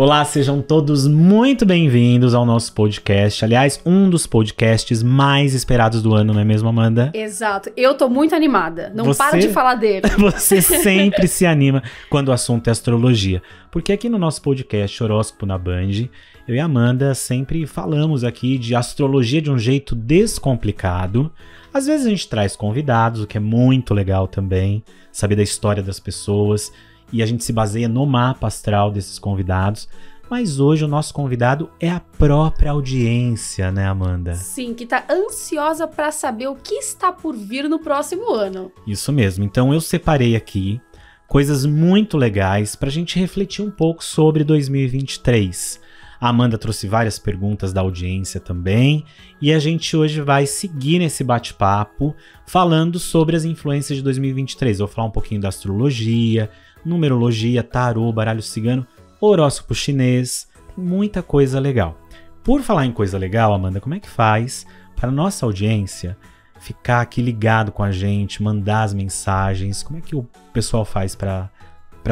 Olá, sejam todos muito bem-vindos ao nosso podcast. Aliás, um dos podcasts mais esperados do ano, não é mesmo, Amanda? Exato. Eu tô muito animada. Não você, de falar dele. Você sempre se anima quando o assunto é astrologia. Porque aqui no nosso podcast Horóscopo na Band, eu e Amanda sempre falamos aqui de astrologia de um jeito descomplicado. Às vezes a gente traz convidados, o que é muito legal também, saber da história das pessoas e a gente se baseia no mapa astral desses convidados. Mas hoje o nosso convidado é a própria audiência, né, Amanda? Sim, que está ansiosa para saber o que está por vir no próximo ano. Isso mesmo. Então eu separei aqui coisas muito legais para a gente refletir um pouco sobre 2023. A Amanda trouxe várias perguntas da audiência também, e a gente hoje vai seguir nesse bate-papo falando sobre as influências de 2023. Eu vou falar um pouquinho da astrologia, numerologia, tarô, baralho cigano, horóscopo chinês, muita coisa legal. Por falar em coisa legal, Amanda, como é que faz para nossa audiência ficar aqui ligado com a gente, mandar as mensagens? Como é que o pessoal faz para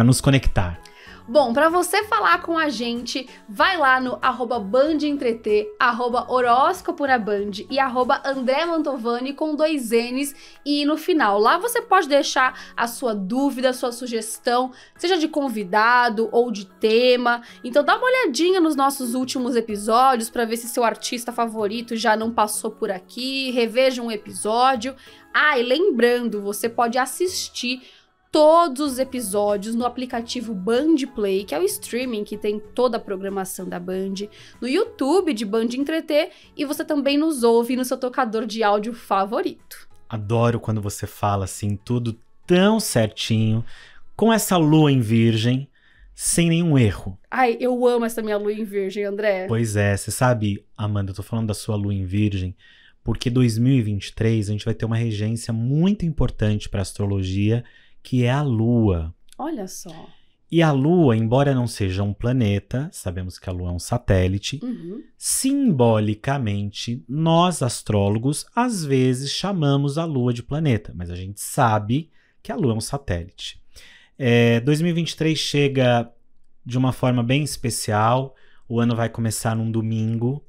nos conectar? Bom, para você falar com a gente, vai lá no arroba bandentretê, arroba horóscopo na Band e arroba André Mantovani com dois N's e no final. Lá você pode deixar a sua dúvida, a sua sugestão, seja de convidado ou de tema. Então dá uma olhadinha nos nossos últimos episódios para ver se seu artista favorito já não passou por aqui, reveja um episódio. Ah, e lembrando, você pode assistir todos os episódios no aplicativo Band Play, que é o streaming que tem toda a programação da Band, no YouTube de Band Entreter e você também nos ouve no seu tocador de áudio favorito. Adoro quando você fala assim, tudo tão certinho, com essa lua em virgem, sem nenhum erro. Ai, eu amo essa minha lua em virgem, André. Pois é, você sabe, Amanda, eu tô falando da sua lua em virgem, porque 2023 a gente vai ter uma regência muito importante para astrologia que é a Lua. Olha só. E a Lua, embora não seja um planeta, sabemos que a Lua é um satélite, uhum. simbolicamente, nós astrólogos às vezes chamamos a Lua de planeta, mas a gente sabe que a Lua é um satélite. É, 2023 chega de uma forma bem especial. O ano vai começar num domingo.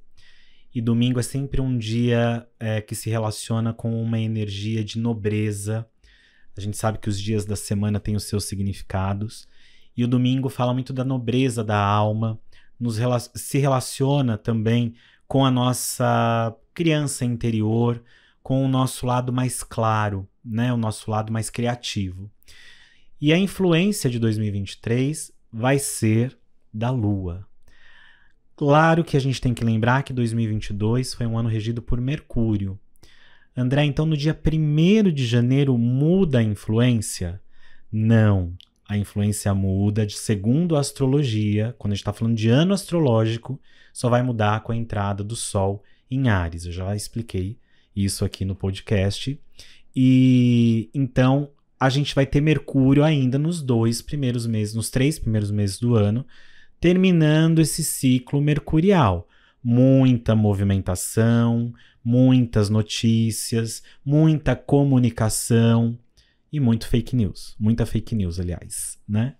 E domingo é sempre um dia é, que se relaciona com uma energia de nobreza, a gente sabe que os dias da semana têm os seus significados. E o domingo fala muito da nobreza da alma, nos rela se relaciona também com a nossa criança interior, com o nosso lado mais claro, né, o nosso lado mais criativo. E a influência de 2023 vai ser da Lua. Claro que a gente tem que lembrar que 2022 foi um ano regido por Mercúrio, André, então no dia 1 de janeiro muda a influência? Não. A influência muda de segundo a astrologia, quando a gente está falando de ano astrológico, só vai mudar com a entrada do Sol em Ares. Eu já expliquei isso aqui no podcast. E então a gente vai ter Mercúrio ainda nos dois primeiros meses, nos três primeiros meses do ano, terminando esse ciclo mercurial. Muita movimentação, muitas notícias, muita comunicação e muito fake news, muita fake news, aliás, né?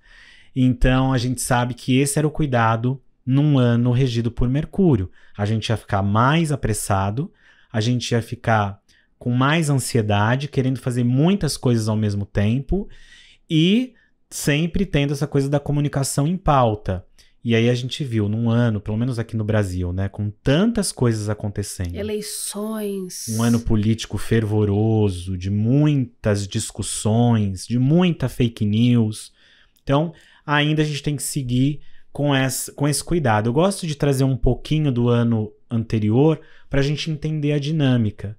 Então a gente sabe que esse era o cuidado num ano regido por Mercúrio. A gente ia ficar mais apressado, a gente ia ficar com mais ansiedade, querendo fazer muitas coisas ao mesmo tempo e sempre tendo essa coisa da comunicação em pauta. E aí a gente viu num ano, pelo menos aqui no Brasil, né, com tantas coisas acontecendo. Eleições. Um ano político fervoroso, de muitas discussões, de muita fake news. Então, ainda a gente tem que seguir com, essa, com esse cuidado. Eu gosto de trazer um pouquinho do ano anterior para a gente entender a dinâmica.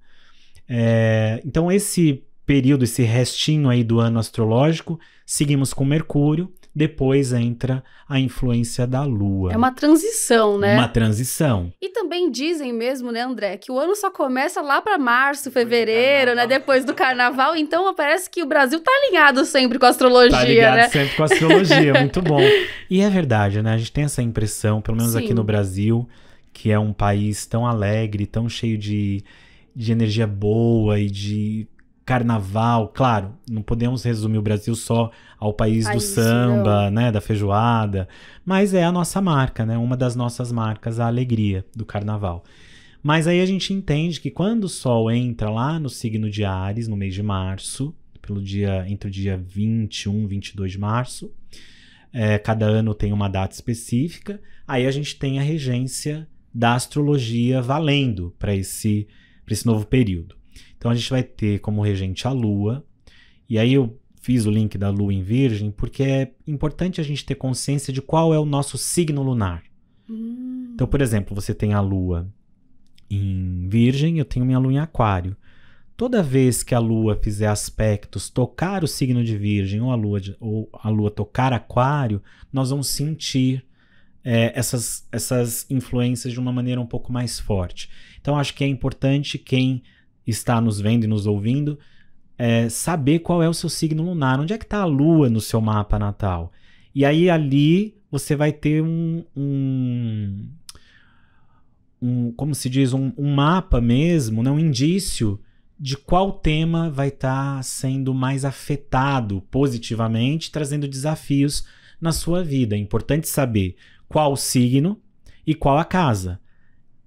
É, então, esse período, esse restinho aí do ano astrológico, seguimos com Mercúrio depois entra a influência da Lua. É uma transição, né? Uma transição. E também dizem mesmo, né, André, que o ano só começa lá para março, fevereiro, né, depois do carnaval, então parece que o Brasil tá alinhado sempre com a astrologia, tá ligado né? sempre com a astrologia, muito bom. E é verdade, né? A gente tem essa impressão, pelo menos Sim. aqui no Brasil, que é um país tão alegre, tão cheio de de energia boa e de carnaval, claro, não podemos resumir o Brasil só ao país, país do samba, não. né, da feijoada, mas é a nossa marca, né, uma das nossas marcas, a alegria do carnaval. Mas aí a gente entende que quando o sol entra lá no signo de Ares, no mês de março, pelo dia entre o dia 21 e 22 de março, é, cada ano tem uma data específica, aí a gente tem a regência da astrologia valendo para esse, esse novo período. Então a gente vai ter como regente a Lua, e aí eu fiz o link da Lua em Virgem, porque é importante a gente ter consciência de qual é o nosso signo lunar. Hum. Então, por exemplo, você tem a Lua em Virgem, eu tenho minha Lua em Aquário. Toda vez que a Lua fizer aspectos, tocar o signo de Virgem ou a Lua, de, ou a lua tocar Aquário, nós vamos sentir é, essas, essas influências de uma maneira um pouco mais forte. Então, acho que é importante quem está nos vendo e nos ouvindo, é, saber qual é o seu signo lunar, onde é que está a lua no seu mapa natal. E aí ali você vai ter um, um, um como se diz, um, um, mapa mesmo, né? um indício de qual tema vai estar tá sendo mais afetado positivamente, trazendo desafios na sua vida. É importante saber qual o signo e qual a casa.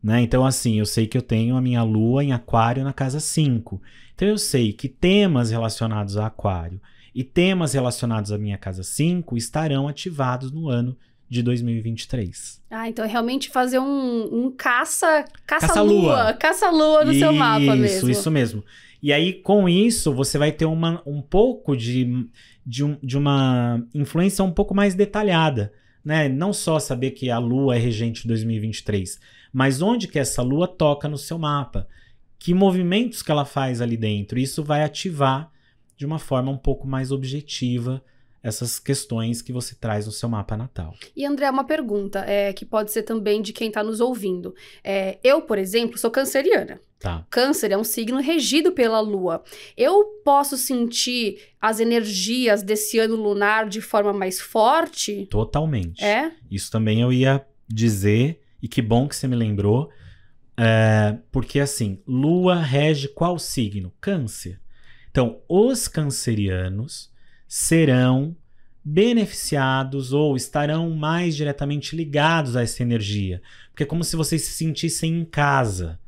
Né? Então, assim, eu sei que eu tenho a minha lua em aquário na casa 5. Então, eu sei que temas relacionados a aquário e temas relacionados à minha casa 5 estarão ativados no ano de 2023. Ah, então é realmente fazer um, um caça, caça-lua, caça lua caça lua no isso, seu mapa mesmo. Isso, isso mesmo. E aí, com isso, você vai ter uma, um pouco de, de, um, de uma influência um pouco mais detalhada. Né? Não só saber que a Lua é regente de 2023, mas onde que essa lua toca no seu mapa, que movimentos que ela faz ali dentro. Isso vai ativar de uma forma um pouco mais objetiva essas questões que você traz no seu mapa natal. E André, uma pergunta é, que pode ser também de quem está nos ouvindo. É, eu, por exemplo, sou canceriana. Tá. Câncer é um signo regido pela Lua. Eu posso sentir as energias desse ano lunar de forma mais forte? Totalmente. É. Isso também eu ia dizer e que bom que você me lembrou. É, porque assim, Lua rege qual signo? Câncer. Então, os cancerianos serão beneficiados ou estarão mais diretamente ligados a essa energia. Porque é como se vocês se sentissem em casa.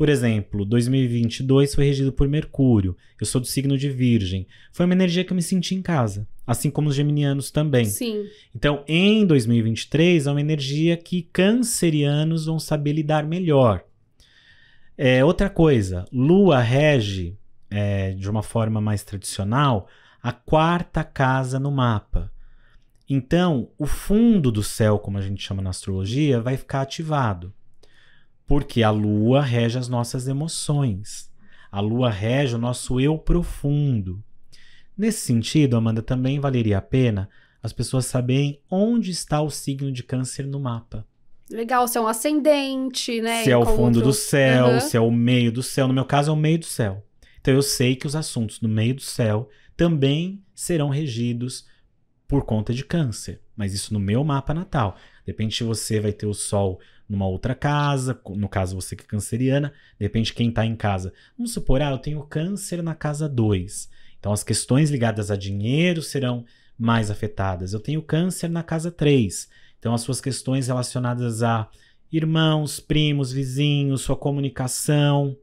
Por exemplo, 2022 foi regido por Mercúrio, eu sou do signo de Virgem. Foi uma energia que eu me senti em casa, assim como os geminianos também. Sim. Então, em 2023, é uma energia que cancerianos vão saber lidar melhor. É, outra coisa, Lua rege, é, de uma forma mais tradicional, a quarta casa no mapa. Então, o fundo do céu, como a gente chama na astrologia, vai ficar ativado. Porque a lua rege as nossas emoções. A lua rege o nosso eu profundo. Nesse sentido, Amanda, também valeria a pena as pessoas saberem onde está o signo de câncer no mapa. Legal, se é um ascendente, né? Se é o fundo do céu, uhum. se é o meio do céu. No meu caso, é o meio do céu. Então eu sei que os assuntos do meio do céu também serão regidos por conta de câncer. Mas isso no meu mapa natal. De repente você vai ter o sol numa outra casa, no caso você que é canceriana, de repente quem está em casa. Vamos supor, ah, eu tenho câncer na casa 2. Então as questões ligadas a dinheiro serão mais afetadas. Eu tenho câncer na casa 3. Então as suas questões relacionadas a irmãos, primos, vizinhos, sua comunicação,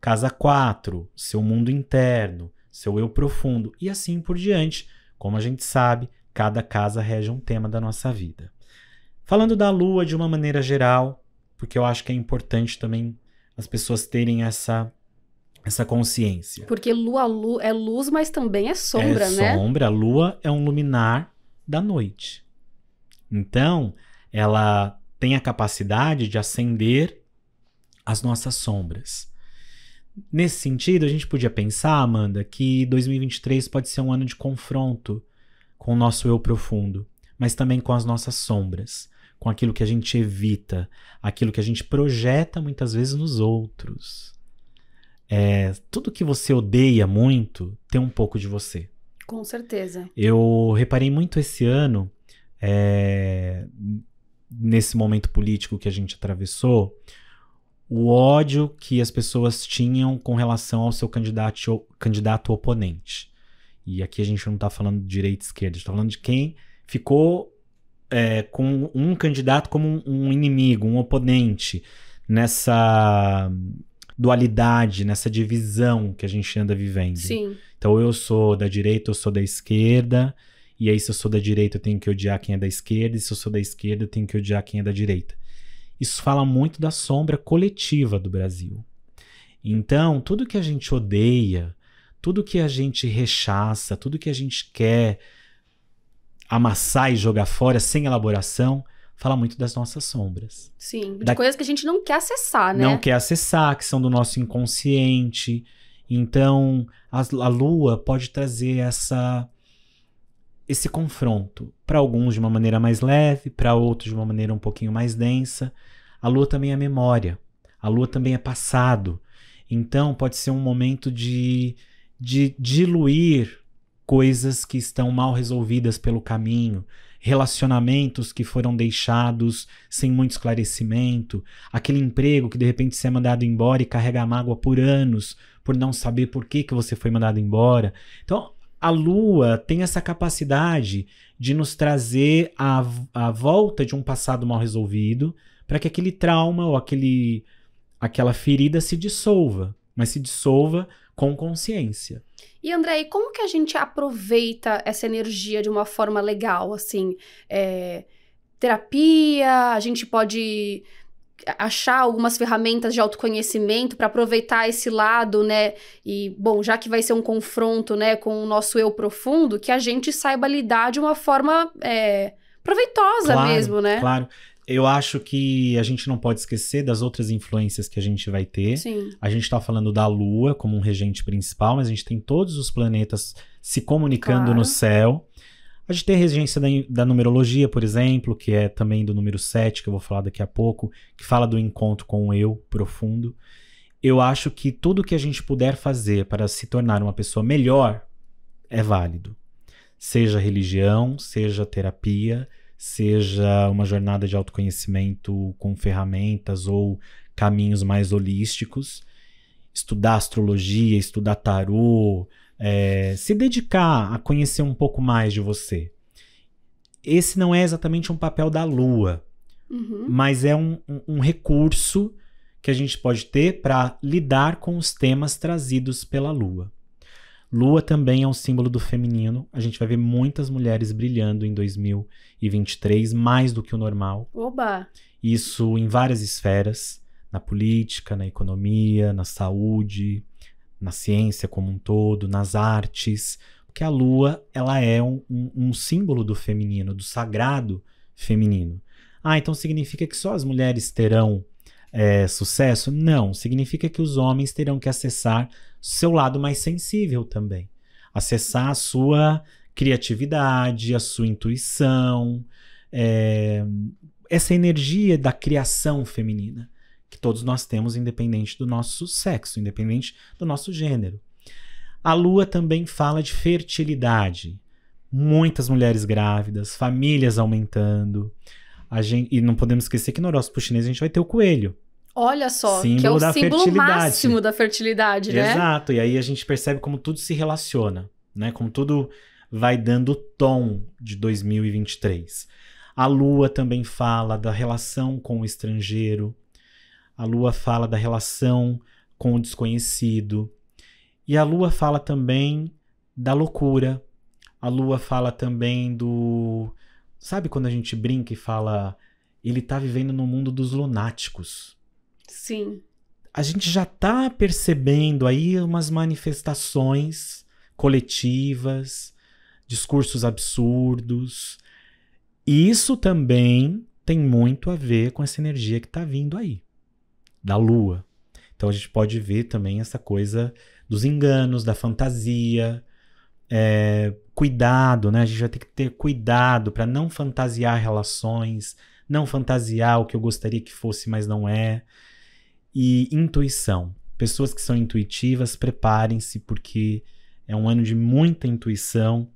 casa 4, seu mundo interno, seu eu profundo e assim por diante. Como a gente sabe, cada casa rege um tema da nossa vida. Falando da lua de uma maneira geral, porque eu acho que é importante também as pessoas terem essa essa consciência. Porque lua lu, é luz, mas também é sombra, é né? Sombra, a lua é um luminar da noite. Então, ela tem a capacidade de acender as nossas sombras. Nesse sentido, a gente podia pensar, Amanda, que 2023 pode ser um ano de confronto com o nosso eu profundo, mas também com as nossas sombras com aquilo que a gente evita, aquilo que a gente projeta muitas vezes nos outros. É, tudo que você odeia muito tem um pouco de você. Com certeza. Eu reparei muito esse ano, é, nesse momento político que a gente atravessou, o ódio que as pessoas tinham com relação ao seu candidato, candidato oponente. E aqui a gente não está falando de direita e esquerda, a gente está falando de quem ficou é, com um candidato como um, inimigo, um oponente, nessa dualidade, nessa divisão que a gente anda vivendo. Sim. Então eu sou da direita, eu sou da esquerda, e aí se eu sou da direita eu tenho que odiar quem é da esquerda, e se eu sou da esquerda eu tenho que odiar quem é da direita. Isso fala muito da sombra coletiva do Brasil. Então, tudo que a gente odeia, tudo que a gente rechaça, tudo que a gente quer amassar e jogar fora sem elaboração, fala muito das nossas sombras. Sim, de da... coisas que a gente não quer acessar, né? Não quer acessar, que são do nosso inconsciente. Então, a, a lua pode trazer essa esse confronto, para alguns de uma maneira mais leve, para outros de uma maneira um pouquinho mais densa. A lua também é memória. A lua também é passado. Então, pode ser um momento de, de diluir coisas que estão mal resolvidas pelo caminho, relacionamentos que foram deixados sem muito esclarecimento, aquele emprego que de repente você é mandado embora e carrega mágoa por anos por não saber por que, que você foi mandado embora. Então, a lua tem essa capacidade de nos trazer a, a volta de um passado mal resolvido para que aquele trauma ou aquele, aquela ferida se dissolva, mas se dissolva com consciência. E André, como que a gente aproveita essa energia de uma forma legal, assim, é, terapia, a gente pode achar algumas ferramentas de autoconhecimento para aproveitar esse lado, né? E bom, já que vai ser um confronto, né, com o nosso eu profundo, que a gente saiba lidar de uma forma é, proveitosa claro, mesmo, né? Claro eu acho que a gente não pode esquecer das outras influências que a gente vai ter. Sim. A gente está falando da Lua como um regente principal, mas a gente tem todos os planetas se comunicando claro. no céu. A gente tem a regência da, da, numerologia, por exemplo, que é também do número 7, que eu vou falar daqui a pouco, que fala do encontro com o eu profundo. Eu acho que tudo que a gente puder fazer para se tornar uma pessoa melhor é válido. Seja religião, seja terapia, seja uma jornada de autoconhecimento com ferramentas ou caminhos mais holísticos, estudar astrologia, estudar tarô, é, se dedicar a conhecer um pouco mais de você. Esse não é exatamente um papel da lua, uhum. mas é um, um, um recurso que a gente pode ter para lidar com os temas trazidos pela lua. Lua também é um símbolo do feminino. A gente vai ver muitas mulheres brilhando em 2023, mais do que o normal. Oba! Isso em várias esferas, na política, na economia, na saúde, na ciência como um todo, nas artes, porque a lua ela é um, um, um, símbolo do feminino, do sagrado feminino. Ah, então significa que só as mulheres terão é, sucesso? Não, significa que os homens terão que acessar seu lado mais sensível também. Acessar a sua criatividade, a sua intuição, é, essa energia da criação feminina que todos nós temos, independente do nosso sexo, independente do nosso gênero. A lua também fala de fertilidade. Muitas mulheres grávidas, famílias aumentando, a gente, e não podemos esquecer que no horóscopo chinês a gente vai ter o coelho. Olha só, símbolo que é o símbolo fertilidade. máximo da fertilidade, né? Exato, e aí a gente percebe como tudo se relaciona, né? Como tudo vai dando tom de 2023. A lua também fala da relação com o estrangeiro. A lua fala da relação com o desconhecido. E a lua fala também da loucura. A lua fala também do Sabe quando a gente brinca e fala, ele tá vivendo no mundo dos lunáticos? Sim. A gente já tá percebendo aí umas manifestações coletivas, discursos absurdos. E isso também tem muito a ver com essa energia que tá vindo aí, da lua. Então a gente pode ver também essa coisa dos enganos, da fantasia, é, cuidado, né? A gente vai ter que ter cuidado para não fantasiar relações, não fantasiar o que eu gostaria que fosse, mas não é. E intuição. Pessoas que são intuitivas, preparem-se porque é um ano de muita intuição,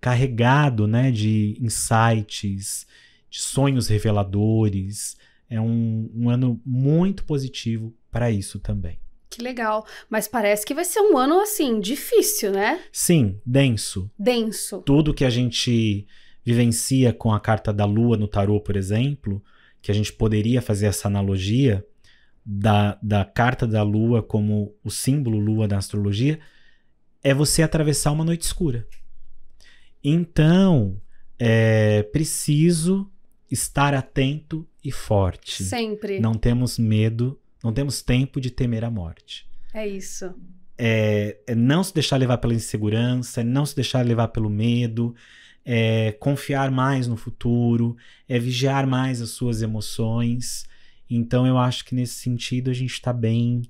carregado, né, de insights, de sonhos reveladores. É um, um ano muito positivo para isso também. Que legal. Mas parece que vai ser um ano assim, difícil, né? Sim, denso. Denso. Tudo que a gente vivencia com a carta da lua no tarô, por exemplo, que a gente poderia fazer essa analogia da, da carta da lua como o símbolo lua da astrologia, é você atravessar uma noite escura. Então, é preciso estar atento e forte. Sempre. Não temos medo não temos tempo de temer a morte. É isso. É, é não se deixar levar pela insegurança, é não se deixar levar pelo medo, é confiar mais no futuro, é vigiar mais as suas emoções. Então eu acho que nesse sentido a gente está bem,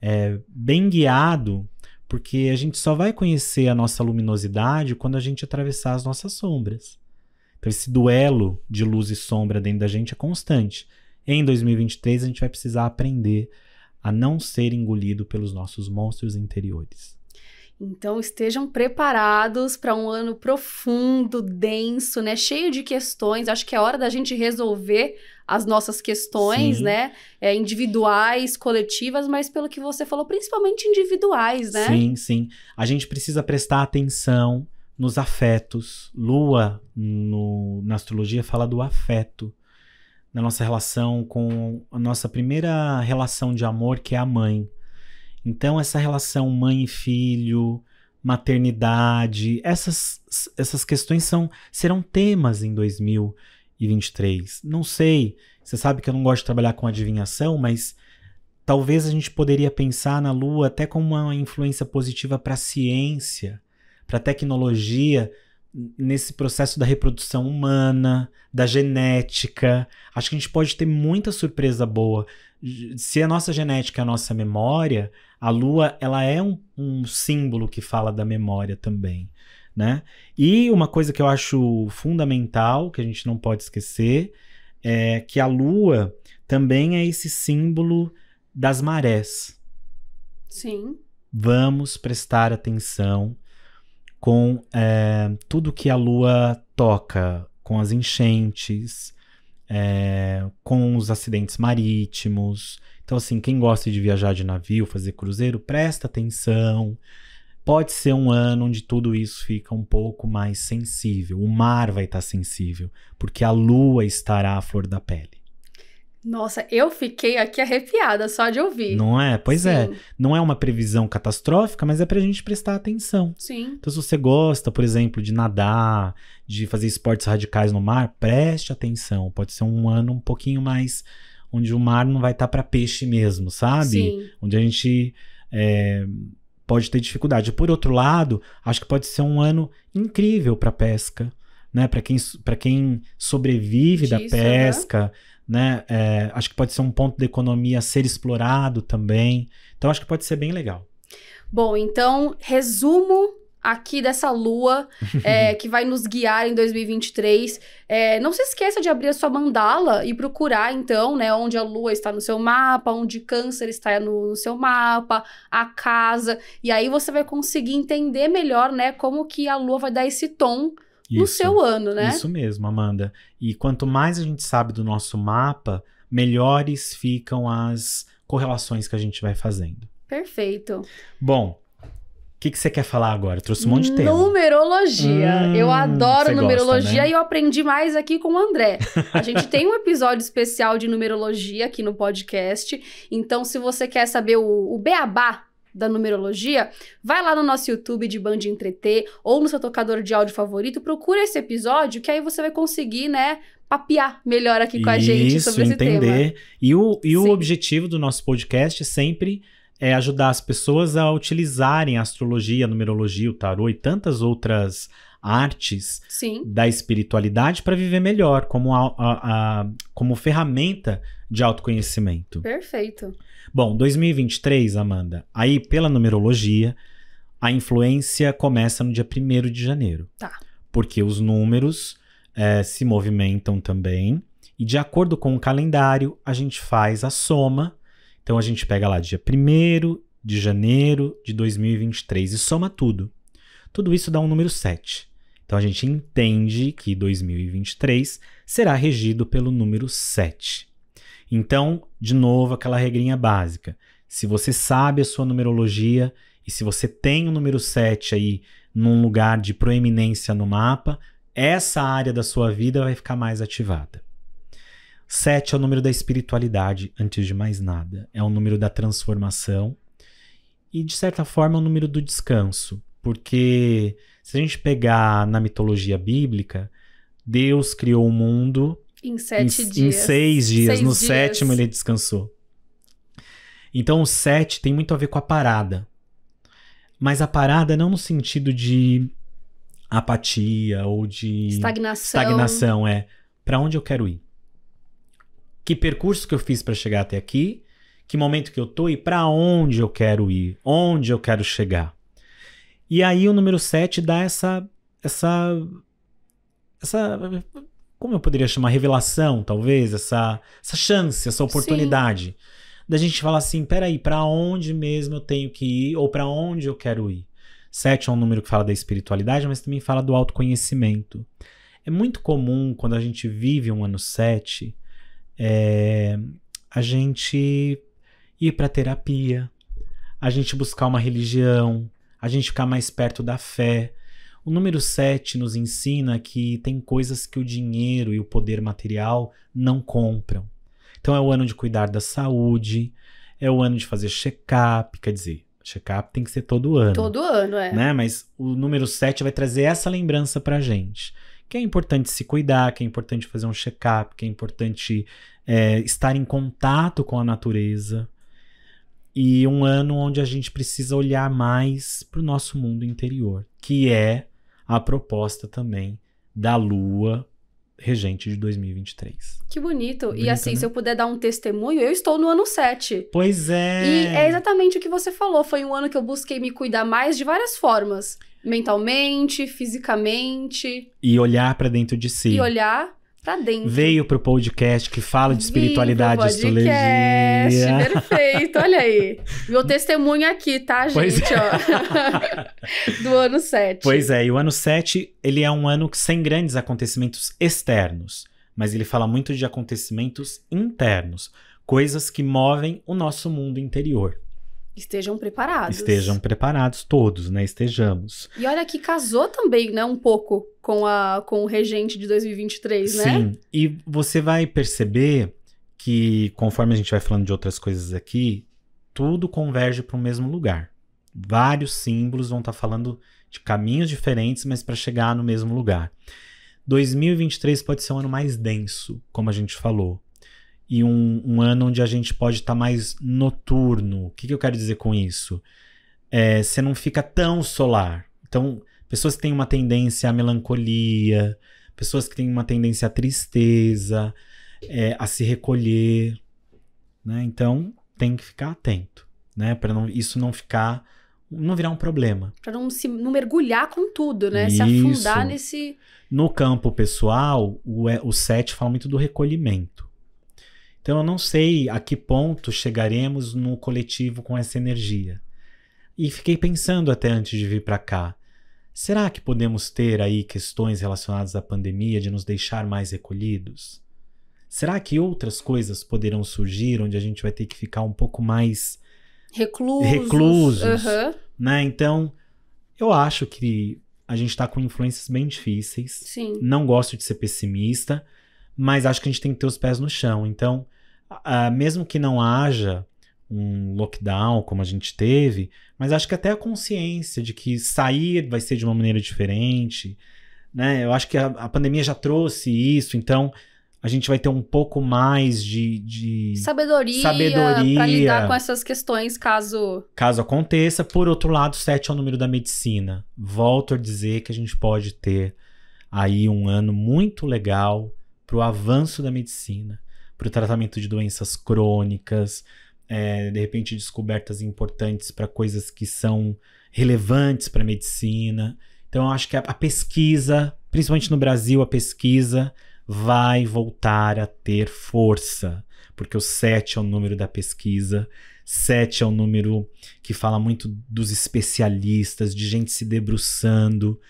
é, bem guiado, porque a gente só vai conhecer a nossa luminosidade quando a gente atravessar as nossas sombras. Então esse duelo de luz e sombra dentro da gente é constante. Em 2023, a gente vai precisar aprender a não ser engolido pelos nossos monstros interiores. Então estejam preparados para um ano profundo, denso, né? Cheio de questões. Acho que é hora da gente resolver as nossas questões, Sim. né? É, individuais, coletivas, mas pelo que você falou, principalmente individuais, né? Sim, sim. A gente precisa prestar atenção nos afetos. Lua, no, na astrologia, fala do afeto na nossa relação com a nossa primeira relação de amor, que é a mãe. Então, essa relação mãe e filho, maternidade, essas, essas questões são, serão temas em 2023. Não sei, você sabe que eu não gosto de trabalhar com adivinhação, mas talvez a gente poderia pensar na Lua até como uma influência positiva para a ciência, para a tecnologia, nesse processo da reprodução humana, da genética. Acho que a gente pode ter muita surpresa boa. Se a nossa genética é a nossa memória, a lua ela é um, um símbolo que fala da memória também. Né? E uma coisa que eu acho fundamental, que a gente não pode esquecer, é que a lua também é esse símbolo das marés. Sim. Vamos prestar atenção com é, tudo que a lua toca, com as enchentes, é, com os acidentes marítimos. Então, assim, quem gosta de viajar de navio, fazer cruzeiro, presta atenção. Pode ser um ano onde tudo isso fica um pouco mais sensível. O mar vai estar sensível, porque a lua estará à flor da pele. Nossa, eu fiquei aqui arrepiada só de ouvir. Não é? Pois é. Sim. é. Não é uma previsão catastrófica, mas é pra gente prestar atenção. Sim. Então, se você gosta, por exemplo, de nadar, de fazer esportes radicais no mar, preste atenção. Pode ser um ano um pouquinho mais. onde o mar não vai estar tá para peixe mesmo, sabe? Sim. Onde a gente. É, pode ter dificuldade. Por outro lado, acho que pode ser um ano incrível para pesca, né? Para quem, quem sobrevive Disso, da pesca, né? né? É, acho que pode ser um ponto de economia ser explorado também. Então acho que pode ser bem legal. Bom, então resumo aqui dessa lua é, que vai nos guiar em 2023. É, não se esqueça de abrir a sua mandala e procurar, então, né, onde a lua está no seu mapa, onde câncer está no, no, seu mapa, a casa. E aí você vai conseguir entender melhor, né, como que a lua vai dar esse tom isso, no seu ano, né? Isso mesmo, Amanda. E quanto mais a gente sabe do nosso mapa, melhores ficam as correlações que a gente vai fazendo. Perfeito. Bom, o que, que você quer falar agora? Eu trouxe um monte de tema. Numerologia. Hum, eu adoro numerologia gosta, né? e eu aprendi mais aqui com o André. A gente tem um episódio especial de numerologia aqui no podcast. Então, se você quer saber o, o beabá da numerologia, vai lá no nosso YouTube de Band Entreter ou no seu tocador de áudio favorito, procura esse episódio que aí você vai conseguir, né, papiar melhor aqui com Isso, a gente sobre esse entender. tema. entender. E o, e o objetivo do nosso podcast é sempre é ajudar as pessoas a utilizarem a astrologia, a numerologia, o tarô e tantas outras artes Sim. da espiritualidade para viver melhor, como, a, a, a, como ferramenta de autoconhecimento. Perfeito. Bom, 2023, Amanda, aí pela numerologia, a influência começa no dia 1 de janeiro. Tá. Porque os números é, se movimentam também. E de acordo com o calendário, a gente faz a soma. Então a gente pega lá dia 1 de janeiro de 2023 e soma tudo. Tudo isso dá um número 7. Então a gente entende que 2023 será regido pelo número 7. Então, de novo, aquela regrinha básica. Se você sabe a sua numerologia e se você tem o número 7 aí num lugar de proeminência no mapa, essa área da sua vida vai ficar mais ativada. 7 é o número da espiritualidade, antes de mais nada. É o número da transformação e, de certa forma, é o número do descanso, porque se a gente pegar na mitologia bíblica, Deus criou o mundo em, sete em, dias. em seis dias. Seis no dias. sétimo ele descansou. Então o sete tem muito a ver com a parada. Mas a parada não no sentido de apatia ou de estagnação, estagnação é para onde eu quero ir. Que percurso que eu fiz para chegar até aqui? Que momento que eu tô e para onde eu quero ir? Onde eu quero chegar? E aí o número 7 dá essa. essa. essa. Como eu poderia chamar? Revelação, talvez? Essa, essa chance, essa oportunidade. Sim. Da gente falar assim: peraí, para onde mesmo eu tenho que ir? Ou para onde eu quero ir? 7 é um número que fala da espiritualidade, mas também fala do autoconhecimento. É muito comum quando a gente vive um ano 7 é, a gente ir para terapia, a gente buscar uma religião, a gente ficar mais perto da fé. O número 7 nos ensina que tem coisas que o dinheiro e o poder material não compram. Então é o ano de cuidar da saúde, é o ano de fazer check-up, quer dizer, check-up tem que ser todo ano. Todo ano, é. Né? Mas o número 7 vai trazer essa lembrança pra gente. Que é importante se cuidar, que é importante fazer um check-up, que é importante é, estar em contato com a natureza e um ano onde a gente precisa olhar mais para o nosso mundo interior, que é a proposta também da Lua regente de 2023. Que bonito. bonito e assim, né? se eu puder dar um testemunho, eu estou no ano 7. Pois é. E é exatamente o que você falou. Foi um ano que eu busquei me cuidar mais de várias formas, mentalmente, fisicamente, e olhar para dentro de si. E olhar pra dentro. Veio pro podcast que fala de espiritualidade e astrologia. Perfeito, olha aí. Meu testemunho aqui, tá, gente? É. Do ano 7. Pois é, e o ano 7, ele é um ano sem grandes acontecimentos externos, mas ele fala muito de acontecimentos internos, coisas que movem o nosso mundo interior. Estejam preparados. Estejam preparados todos, né? Estejamos. E olha que casou também, né, um pouco com a com o regente de 2023, né? Sim. E você vai perceber que conforme a gente vai falando de outras coisas aqui, tudo converge para o mesmo lugar. Vários símbolos vão estar tá falando de caminhos diferentes, mas para chegar no mesmo lugar. 2023 pode ser um ano mais denso, como a gente falou e um, um ano onde a gente pode estar tá mais noturno. O que, que, eu quero dizer com isso? É, você não fica tão solar. Então, pessoas que têm uma tendência à melancolia, pessoas que têm uma tendência à tristeza, é, a se recolher. Né? Então, tem que ficar atento, né? Para isso não ficar não virar um problema. Para não se não mergulhar com tudo, né? Isso. Se afundar nesse. No campo pessoal, o, o SET fala muito do recolhimento. Então eu não sei a que ponto chegaremos no coletivo com essa energia. E fiquei pensando até antes de vir para cá. Será que podemos ter aí questões relacionadas à pandemia de nos deixar mais recolhidos? Será que outras coisas poderão surgir onde a gente vai ter que ficar um pouco mais reclusos? reclusos uhum. né? Então, eu acho que a gente está com influências bem difíceis. Sim. Não gosto de ser pessimista, mas acho que a gente tem que ter os pés no chão. Então, mesmo que não haja um lockdown como a gente teve, mas acho que até a consciência de que sair vai ser de uma maneira diferente, né? Eu acho que a, a pandemia já trouxe isso, então a gente vai ter um pouco mais de, de sabedoria, sabedoria para lidar com essas questões caso caso aconteça. Por outro lado, 7 é o número da medicina. Volto a dizer que a gente pode ter aí um ano muito legal para o avanço da medicina, para o tratamento de doenças crônicas, é, de repente descobertas importantes para coisas que são relevantes para a medicina. Então, eu acho que a, a pesquisa, principalmente no Brasil, a pesquisa vai voltar a ter força, porque o 7 é o número da pesquisa, 7 é o número que fala muito dos especialistas, de gente se debruçando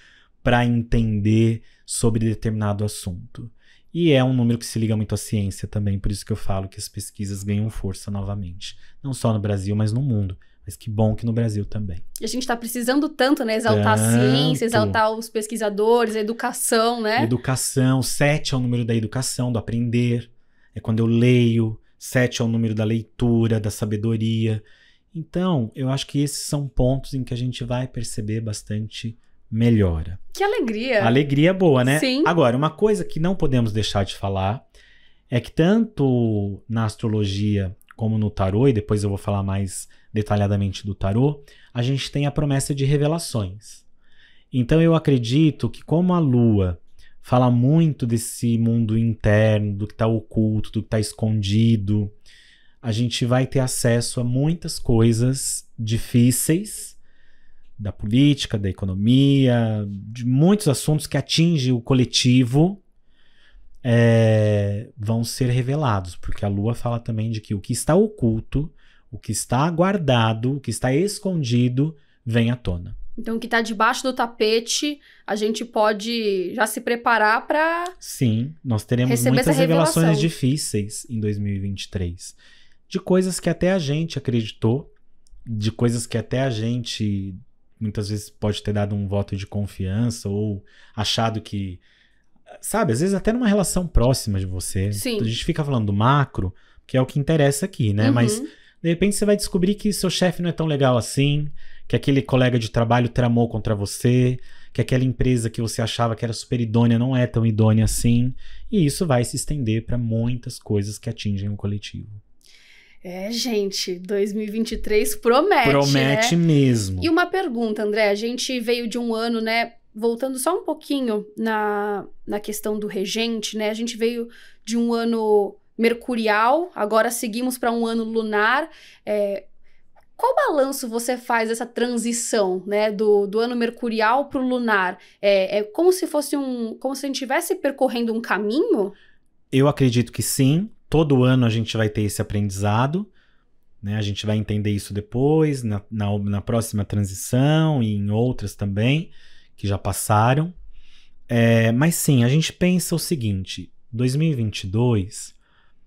para entender sobre determinado assunto. E é um número que se liga muito à ciência também, por isso que eu falo que as pesquisas ganham força novamente. Não só no Brasil, mas no mundo. Mas que bom que no Brasil também. E a gente está precisando tanto, né? Exaltar tanto. a ciência, exaltar os pesquisadores, a educação, né? Educação. Sete é o número da educação, do aprender. É quando eu leio. Sete é o número da leitura, da sabedoria. Então, eu acho que esses são pontos em que a gente vai perceber bastante melhora. Que alegria! Alegria é boa, né? Sim. Agora, uma coisa que não podemos deixar de falar é que tanto na astrologia como no tarô, e depois eu vou falar mais detalhadamente do tarô, a gente tem a promessa de revelações. Então eu acredito que como a lua fala muito desse mundo interno, do que está oculto, do que está escondido, a gente vai ter acesso a muitas coisas difíceis da política, da economia, de muitos assuntos que atingem o coletivo é, vão ser revelados, porque a Lua fala também de que o que está oculto, o que está guardado, o que está escondido, vem à tona. Então, o que está debaixo do tapete, a gente pode já se preparar para. Sim, nós teremos muitas revelações difíceis em 2023. De coisas que até a gente acreditou, de coisas que até a gente muitas vezes pode ter dado um voto de confiança ou achado que. Sabe, às vezes até numa relação próxima de você. Sim. A gente fica falando do macro, que é o que interessa aqui, né? Uhum. Mas de repente você vai descobrir que seu chefe não é tão legal assim, que aquele colega de trabalho tramou contra você, que aquela empresa que você achava que era super idônea não é tão idônea assim. E isso vai se estender para muitas coisas que atingem o coletivo. É, gente, 2023 promete. Promete né? mesmo. E uma pergunta, André. A gente veio de um ano, né? Voltando só um pouquinho na, na questão do regente, né? A gente veio de um ano mercurial, agora seguimos para um ano lunar. É, qual balanço você faz dessa transição, né, do, do ano mercurial para o lunar? É, é como se fosse um, como se a gente estivesse percorrendo um caminho? Eu acredito que sim, todo ano a gente vai ter esse aprendizado, né? A gente vai entender isso depois, na, na, na próxima transição e em outras também, que já passaram. É, mas sim, a gente pensa o seguinte: 2022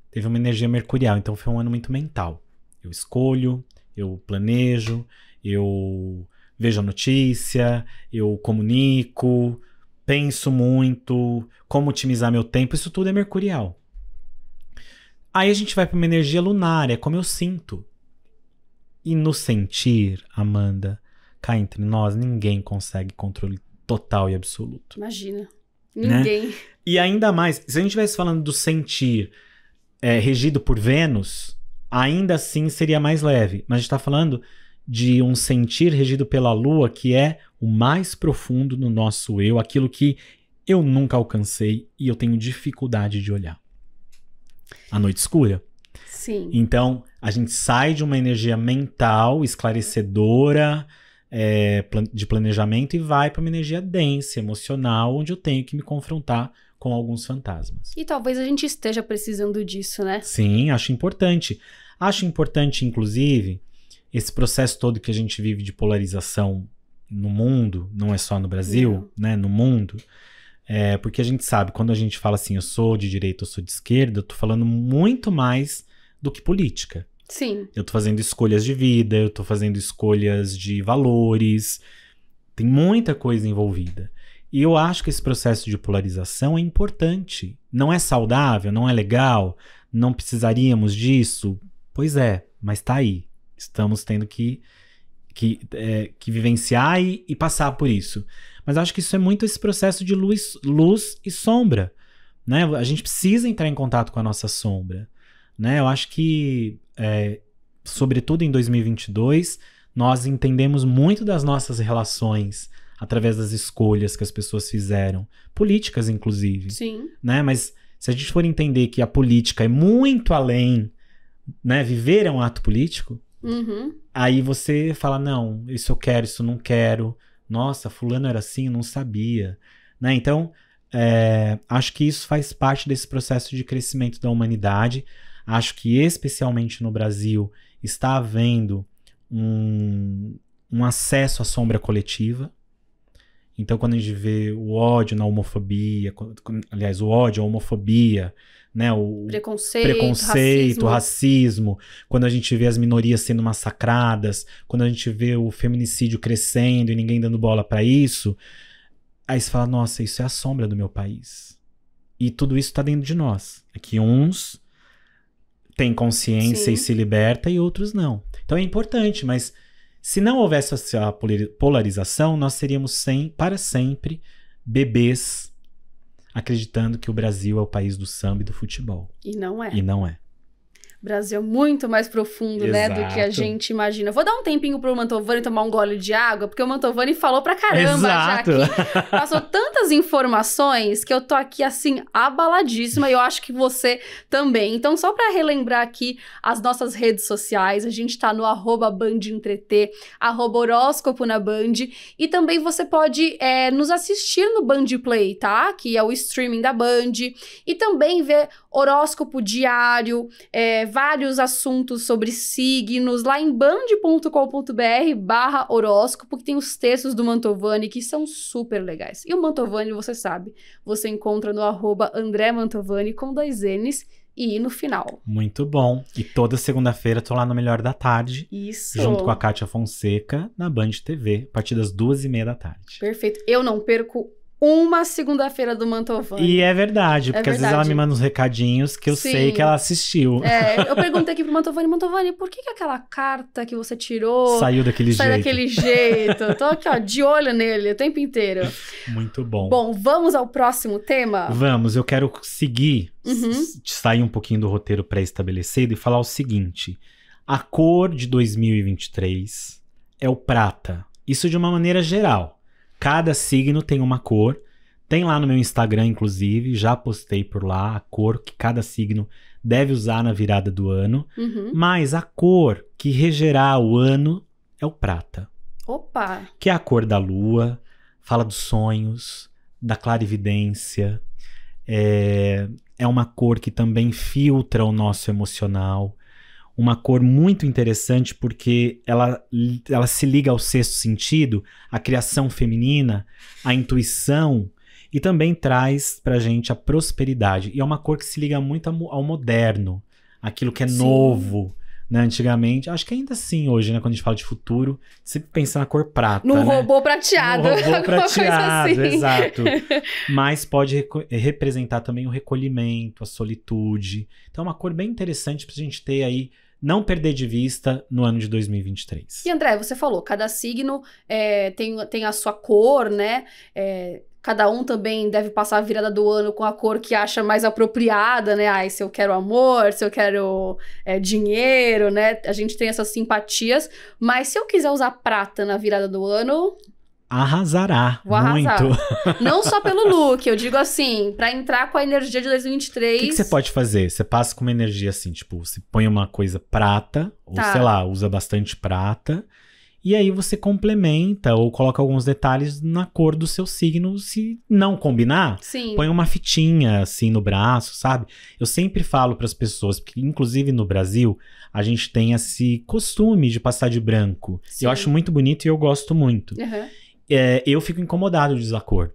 teve uma energia mercurial, então foi um ano muito mental. Eu escolho, eu planejo, eu vejo a notícia, eu comunico, penso muito, como otimizar meu tempo, isso tudo é mercurial. Aí a gente vai para uma energia lunar, é como eu sinto. E no sentir, Amanda, cá entre nós, ninguém consegue controle total e absoluto. Imagina. Né? Ninguém. Né? E ainda mais, se a gente estivesse falando do sentir é, regido por Vênus, ainda assim seria mais leve. Mas a gente está falando de um sentir regido pela Lua, que é o mais profundo no nosso eu, aquilo que eu nunca alcancei e eu tenho dificuldade de olhar a noite escura. Sim. Então, a gente sai de uma energia mental, esclarecedora, é, de planejamento e vai para uma energia densa, emocional, onde eu tenho que me confrontar com alguns fantasmas. E talvez a gente esteja precisando disso, né? Sim, acho importante. Acho importante, inclusive, esse processo todo que a gente vive de polarização no mundo, não é só no Brasil, não. né? No mundo é, porque a gente sabe, quando a gente fala assim, eu sou de direita, eu sou de esquerda, eu tô falando muito mais do que política. Sim. Eu tô fazendo escolhas de vida, eu tô fazendo escolhas de valores. Tem muita coisa envolvida. E eu acho que esse processo de polarização é importante. Não é saudável, não é legal, não precisaríamos disso. Pois é, mas tá aí. Estamos tendo que, que, é, que vivenciar e, e passar por isso. Mas acho que isso é muito esse processo de luz, luz e sombra. Né? A gente precisa entrar em contato com a nossa sombra. Né? Eu acho que, é, sobretudo em 2022, nós entendemos muito das nossas relações através das escolhas que as pessoas fizeram, políticas inclusive. Sim. Né? Mas se a gente for entender que a política é muito além, né, viver é um ato político, uhum. aí você fala não, isso eu quero, isso eu não quero, nossa, fulano era assim, eu não sabia. Né? Então, é, acho que isso faz parte desse processo de crescimento da humanidade. Acho que, especialmente no Brasil, está havendo um, um acesso à sombra coletiva. Então, quando a gente vê o ódio na homofobia, aliás, o ódio a homofobia, né? O preconceito, preconceito racismo. racismo. quando a gente vê as minorias sendo massacradas, quando a gente vê o feminicídio crescendo e ninguém dando bola para isso, aí você fala, nossa, isso é a sombra do meu país. E tudo isso está dentro de nós. É que uns têm consciência Sim. e se liberta e outros não. Então é importante, mas se não houvesse essa polarização, nós seríamos sem, para sempre bebês acreditando que o Brasil é o país do samba e do futebol. E não é. E não é. Brasil é muito mais profundo, Exato. né, do que a gente imagina. Vou dar um tempinho pro Mantovani tomar um gole de água, porque o Mantovani falou pra caramba Exato. já aqui. Passou tantas informações que eu tô aqui, assim, abaladíssima e eu acho que você também. Então, só para relembrar aqui as nossas redes sociais, a gente tá no arroba bandentretê, arroba horóscopo na Band, e também você pode é, nos assistir no Band Play, tá? Que é o streaming da Band, e também ver horóscopo diário, é, vários assuntos sobre signos lá em band.com.br barra horóscopo, que tem os textos do Mantovani que são super legais. E o Mantovani, você sabe, você encontra no arroba André Mantovani com dois N's e no final. Muito bom. E toda segunda-feira tô lá no Melhor da Tarde. Isso. Junto com a Kátia Fonseca, na Band TV, a partir das duas e meia da tarde. Perfeito. Eu não perco uma segunda-feira do Mantovani. E é verdade, é porque é verdade. às vezes ela me manda uns recadinhos que eu Sim. sei que ela assistiu. É, eu perguntei aqui pro Mantovani, Mantovani, por que, que aquela carta que você tirou... Saiu daquele saiu jeito. Saiu daquele jeito. Tô aqui, ó, de olho nele o tempo inteiro. Muito bom. Bom, vamos ao próximo tema? Vamos, eu quero seguir, uhum. sair um pouquinho do roteiro pré-estabelecido e falar o seguinte. A cor de 2023 é o prata. Isso de uma maneira geral. Cada signo tem uma cor. Tem lá no meu Instagram, inclusive, já postei por lá a cor que cada signo deve usar na virada do ano. Uhum. Mas a cor que regerá o ano é o prata. Opa! Que é a cor da lua, fala dos sonhos, da clarividência. É, é uma cor que também filtra o nosso emocional, uma cor muito interessante porque ela, ela se liga ao sexto sentido, à criação feminina, à intuição e também traz para gente a prosperidade. E é uma cor que se liga muito ao moderno, aquilo que é Sim. novo. Né, antigamente, acho que ainda assim hoje, né, quando a gente fala de futuro, sempre pensa na cor prata. No né? robô prateado. No robô prateado, assim. exato. Mas pode representar também o recolhimento, a solitude. Então é uma cor bem interessante pra gente ter aí não perder de vista no ano de 2023. E André, você falou, cada signo é, tem, tem a sua cor, né? É, cada um também deve passar a virada do ano com a cor que acha mais apropriada, né? Ai, se eu quero amor, se eu quero é, dinheiro, né? A gente tem essas simpatias, mas se eu quiser usar prata na virada do ano, arrasará Vou muito. Arrasar. Não só pelo look, eu digo assim, para entrar com a energia de 2023. O que, que, você pode fazer? Você passa com uma energia assim, tipo, você põe uma coisa prata, ou tá. sei lá, usa bastante prata. E aí você complementa ou coloca alguns detalhes na cor do seu signo, se não combinar, Sim. põe uma fitinha assim no braço, sabe? Eu sempre falo para as pessoas, porque inclusive no Brasil, a gente tem esse costume de passar de branco. Sim. Eu acho muito bonito e eu gosto muito. Uhum é, eu fico incomodado de usar cor.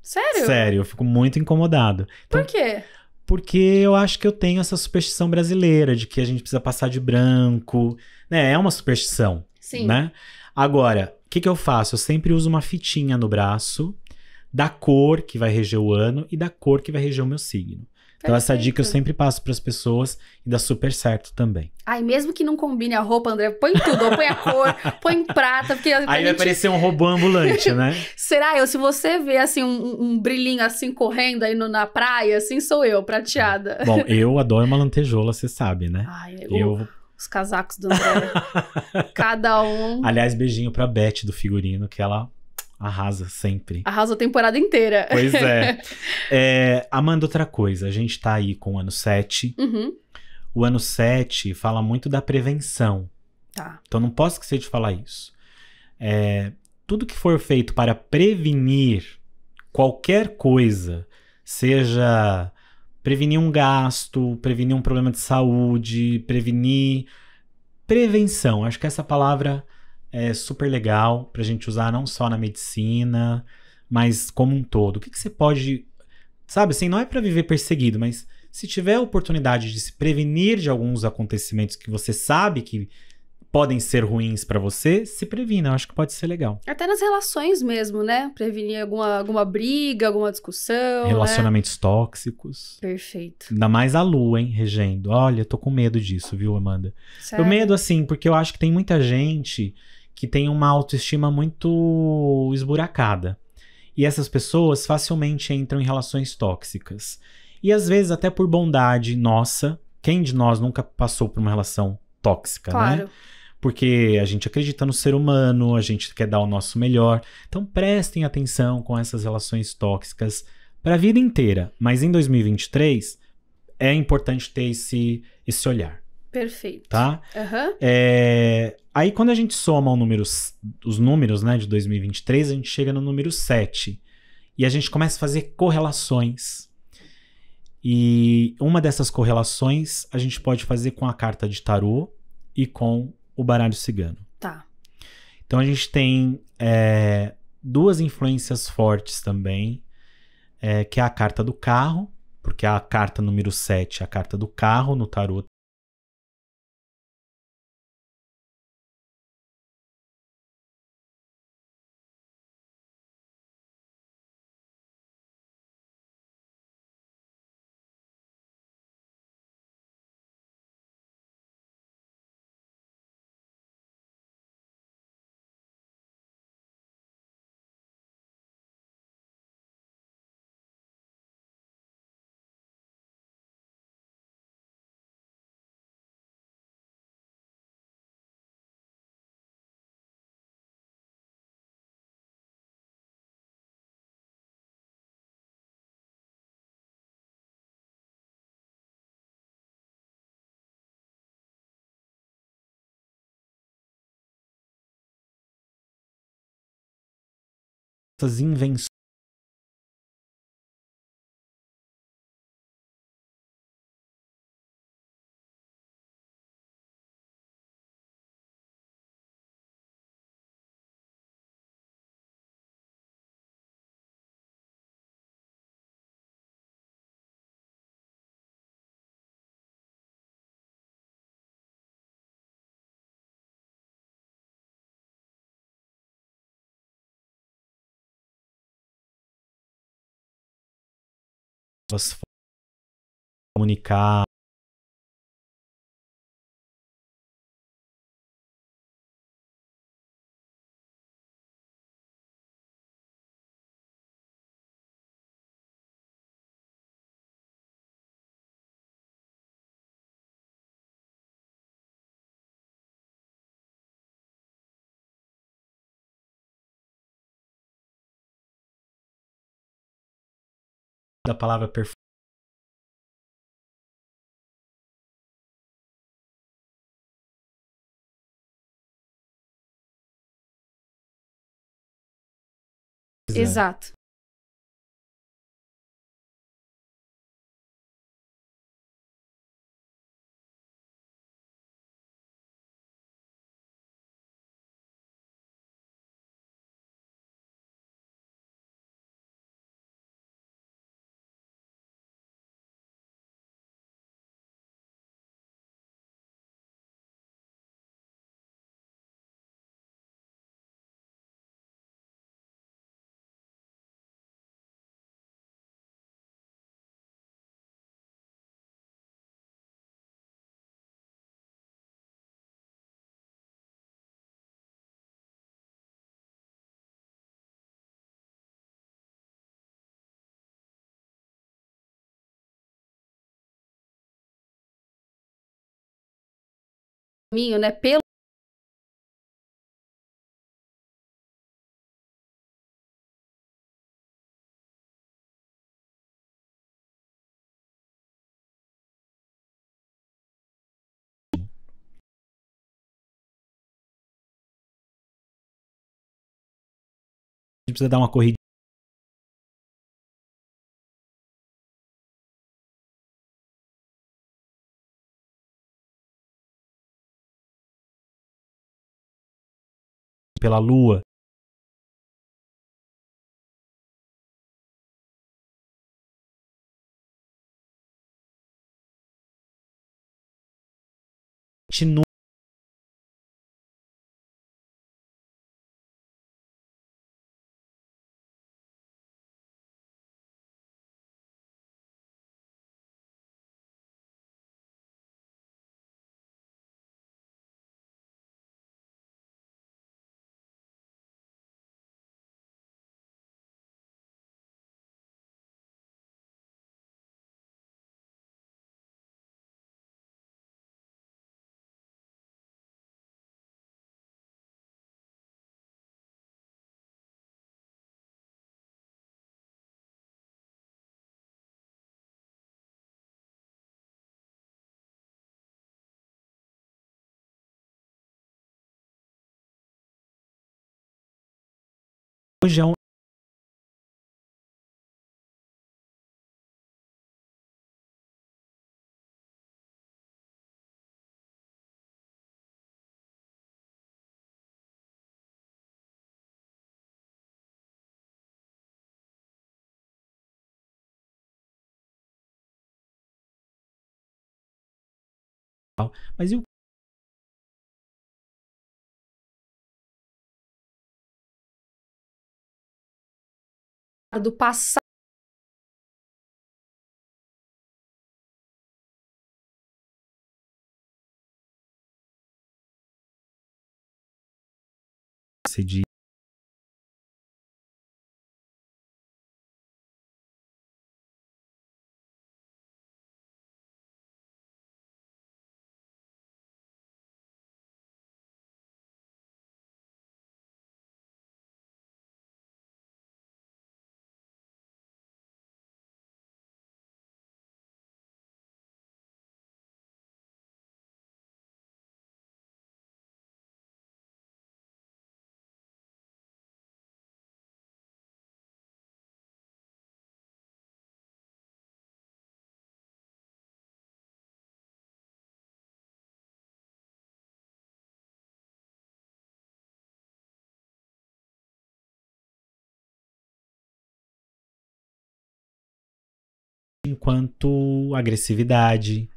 Sério? Sério, eu fico muito incomodado. Então, Por quê? Porque eu acho que eu tenho essa superstição brasileira de que a gente precisa passar de branco, né? É uma superstição, Sim. né? Agora, o que, que eu faço? Eu sempre uso uma fitinha no braço da cor que vai reger o ano e da cor que vai reger o meu signo. Então, essa dica eu sempre passo para as pessoas e dá super certo também. Ai, mesmo que não combine a roupa, André, põe tudo, põe a cor, põe prata, porque. Aí vai gente... parecer um robô ambulante, né? Será eu? Se você vê assim um, um brilhinho assim correndo aí no, na praia, assim sou eu, prateada. Bom, eu adoro uma lantejola, você sabe, né? Ai, é, eu. eu... Uh, os casacos do André. Cada um. Aliás, beijinho pra Beth do figurino, que ela Arrasa sempre. Arrasa a temporada inteira. Pois é. é. Amanda, outra coisa. A gente tá aí com o ano 7. Uhum. O ano 7 fala muito da prevenção. Tá. Então não posso esquecer de falar isso. É, tudo que for feito para prevenir qualquer coisa, seja prevenir um gasto, prevenir um problema de saúde, prevenir. Prevenção. Acho que essa palavra é super legal para a gente usar não só na medicina, mas como um todo. O que, que você pode. Sabe assim, não é para viver perseguido, mas se tiver a oportunidade de se prevenir de alguns acontecimentos que você sabe que podem ser ruins para você, se previna. Eu acho que pode ser legal. Até nas relações mesmo, né? Prevenir alguma, alguma briga, alguma discussão. Né? Relacionamentos né? tóxicos. Perfeito. Ainda mais a lua, hein, regendo. Olha, tô com medo disso, viu, Amanda? Sério? Eu medo, assim, porque eu acho que tem muita gente que tem uma autoestima muito esburacada. E essas pessoas facilmente entram em relações tóxicas. E às vezes, até por bondade nossa, quem de nós nunca passou por uma relação tóxica, né? claro. né? Porque a gente acredita no ser humano, a gente quer dar o nosso melhor. Então prestem atenção com essas relações tóxicas para a vida inteira. Mas em 2023 é importante ter esse, esse olhar. Perfeito. Tá? Uhum. É, aí quando a gente soma número, os números né, de 2023, a gente chega no número 7. E a gente começa a fazer correlações. E uma dessas correlações a gente pode fazer com a carta de tarô e com o baralho cigano. Tá. Então a gente tem é, duas influências fortes também, é, que é a carta do carro, porque a carta número 7 é a carta do carro no tarot essas invenções se comunicar, da palavra perfeito. Exato. caminho, né? Pelo A gente precisa dar uma corrida pela Lua região Mas e o do passado enquanto agressividade,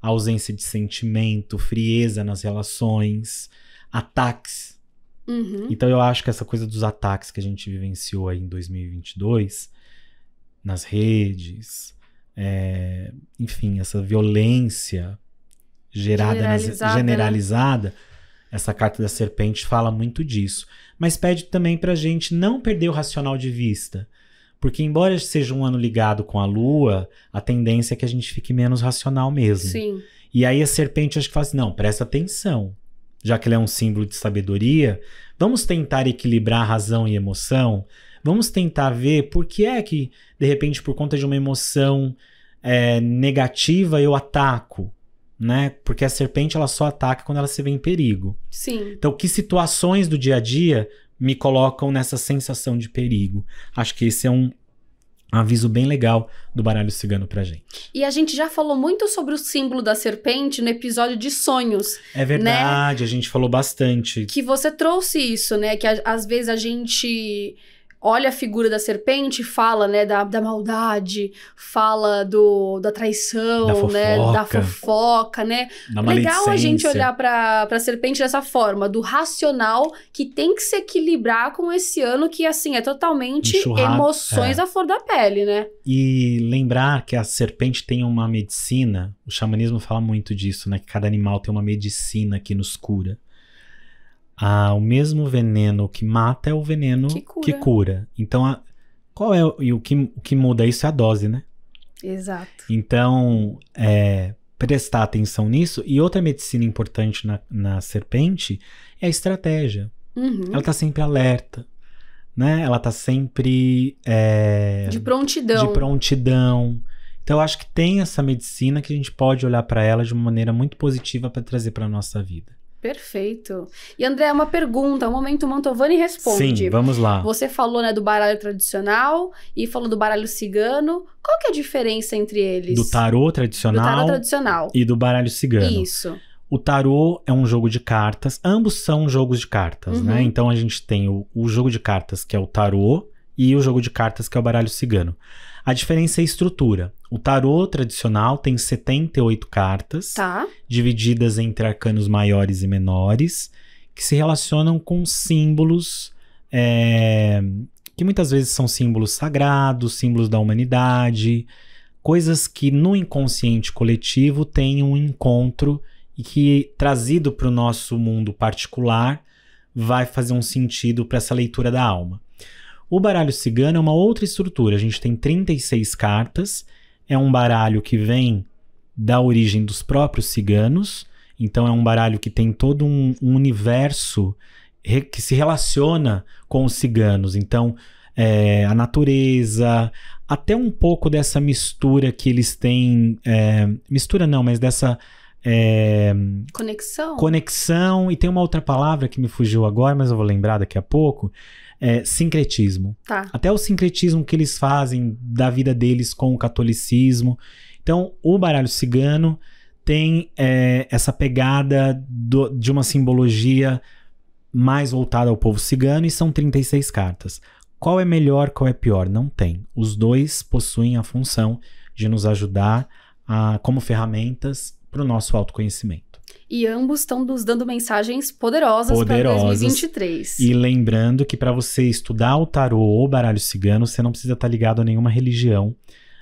ausência de sentimento, frieza nas relações, ataques. Uhum. Então eu acho que essa coisa dos ataques que a gente vivenciou aí em 2022, nas redes, é, enfim, essa violência gerada, generalizada, nas, né? generalizada essa carta da serpente fala muito disso. Mas pede também pra gente não perder o racional de vista. Porque, embora seja um ano ligado com a lua, a tendência é que a gente fique menos racional mesmo. Sim. E aí a serpente acho que fala assim: não, presta atenção. Já que ele é um símbolo de sabedoria, vamos tentar equilibrar razão e emoção. Vamos tentar ver por que é que, de repente, por conta de uma emoção é, negativa, eu ataco né? Porque a serpente ela só ataca quando ela se vê em perigo. Sim. Então, que situações do dia a dia me colocam nessa sensação de perigo. Acho que esse é um aviso bem legal do baralho cigano pra gente. E a gente já falou muito sobre o símbolo da serpente no episódio de sonhos. É né? verdade, né? a gente falou bastante. Que você trouxe isso, né? Que a, às vezes a gente olha a figura da serpente, fala, né, da, da maldade, fala do, da traição, da fofoca, né, da fofoca, né? Da Legal a gente olhar para a serpente dessa forma, do racional que tem que se equilibrar com esse ano que assim é totalmente Enxurrar, emoções é. à flor da pele, né? E lembrar que a serpente tem uma medicina, o xamanismo fala muito disso, né? Que cada animal tem uma medicina que nos cura. Ah, o mesmo veneno que mata é o veneno que cura. Que cura. Então, a, qual é o, e o, que, o que muda isso é a dose, né? Exato. Então, é, prestar atenção nisso. E outra medicina importante na, na serpente é a estratégia. Uhum. Ela está sempre alerta, né? Ela está sempre... É, de prontidão. De prontidão. Então, eu acho que tem essa medicina que a gente pode olhar para ela de uma maneira muito positiva para trazer para nossa vida. Perfeito. E André, uma pergunta, um momento Mantovani responde. Sim, vamos lá. Você falou né, do baralho tradicional e falou do baralho cigano. Qual que é a diferença entre eles? Do tarô tradicional. Do tarô tradicional. E do baralho cigano. Isso. O tarô é um jogo de cartas, ambos são jogos de cartas, né? uhum. né? Então a gente tem o, o jogo de cartas que é o tarô e o jogo de cartas que é o baralho cigano. A diferença é a estrutura. O tarô tradicional tem 78 cartas, tá. divididas entre arcanos maiores e menores, que se relacionam com símbolos é, que muitas vezes são símbolos sagrados, símbolos da humanidade, coisas que no inconsciente coletivo têm um encontro e que, trazido para o nosso mundo particular, vai fazer um sentido para essa leitura da alma. O baralho cigano é uma outra estrutura. A gente tem 36 cartas. É um baralho que vem da origem dos próprios ciganos. Então é um baralho que tem todo um, um universo que se relaciona com os ciganos. Então é, a natureza, até um pouco dessa mistura que eles têm. É, mistura não, mas dessa é, conexão. Conexão. E tem uma outra palavra que me fugiu agora, mas eu vou lembrar daqui a pouco é, sincretismo. Tá. Até o sincretismo que eles fazem da vida deles com o catolicismo. Então, o baralho cigano tem é, essa pegada do, de uma simbologia mais voltada ao povo cigano e são 36 cartas. Qual é melhor, qual é pior? Não tem. Os dois possuem a função de nos ajudar a, como ferramentas para o nosso autoconhecimento. E ambos estão nos dando mensagens poderosas, poderosas. para 2023. E lembrando que para você estudar o tarô ou o baralho cigano, você não precisa estar tá ligado a nenhuma religião.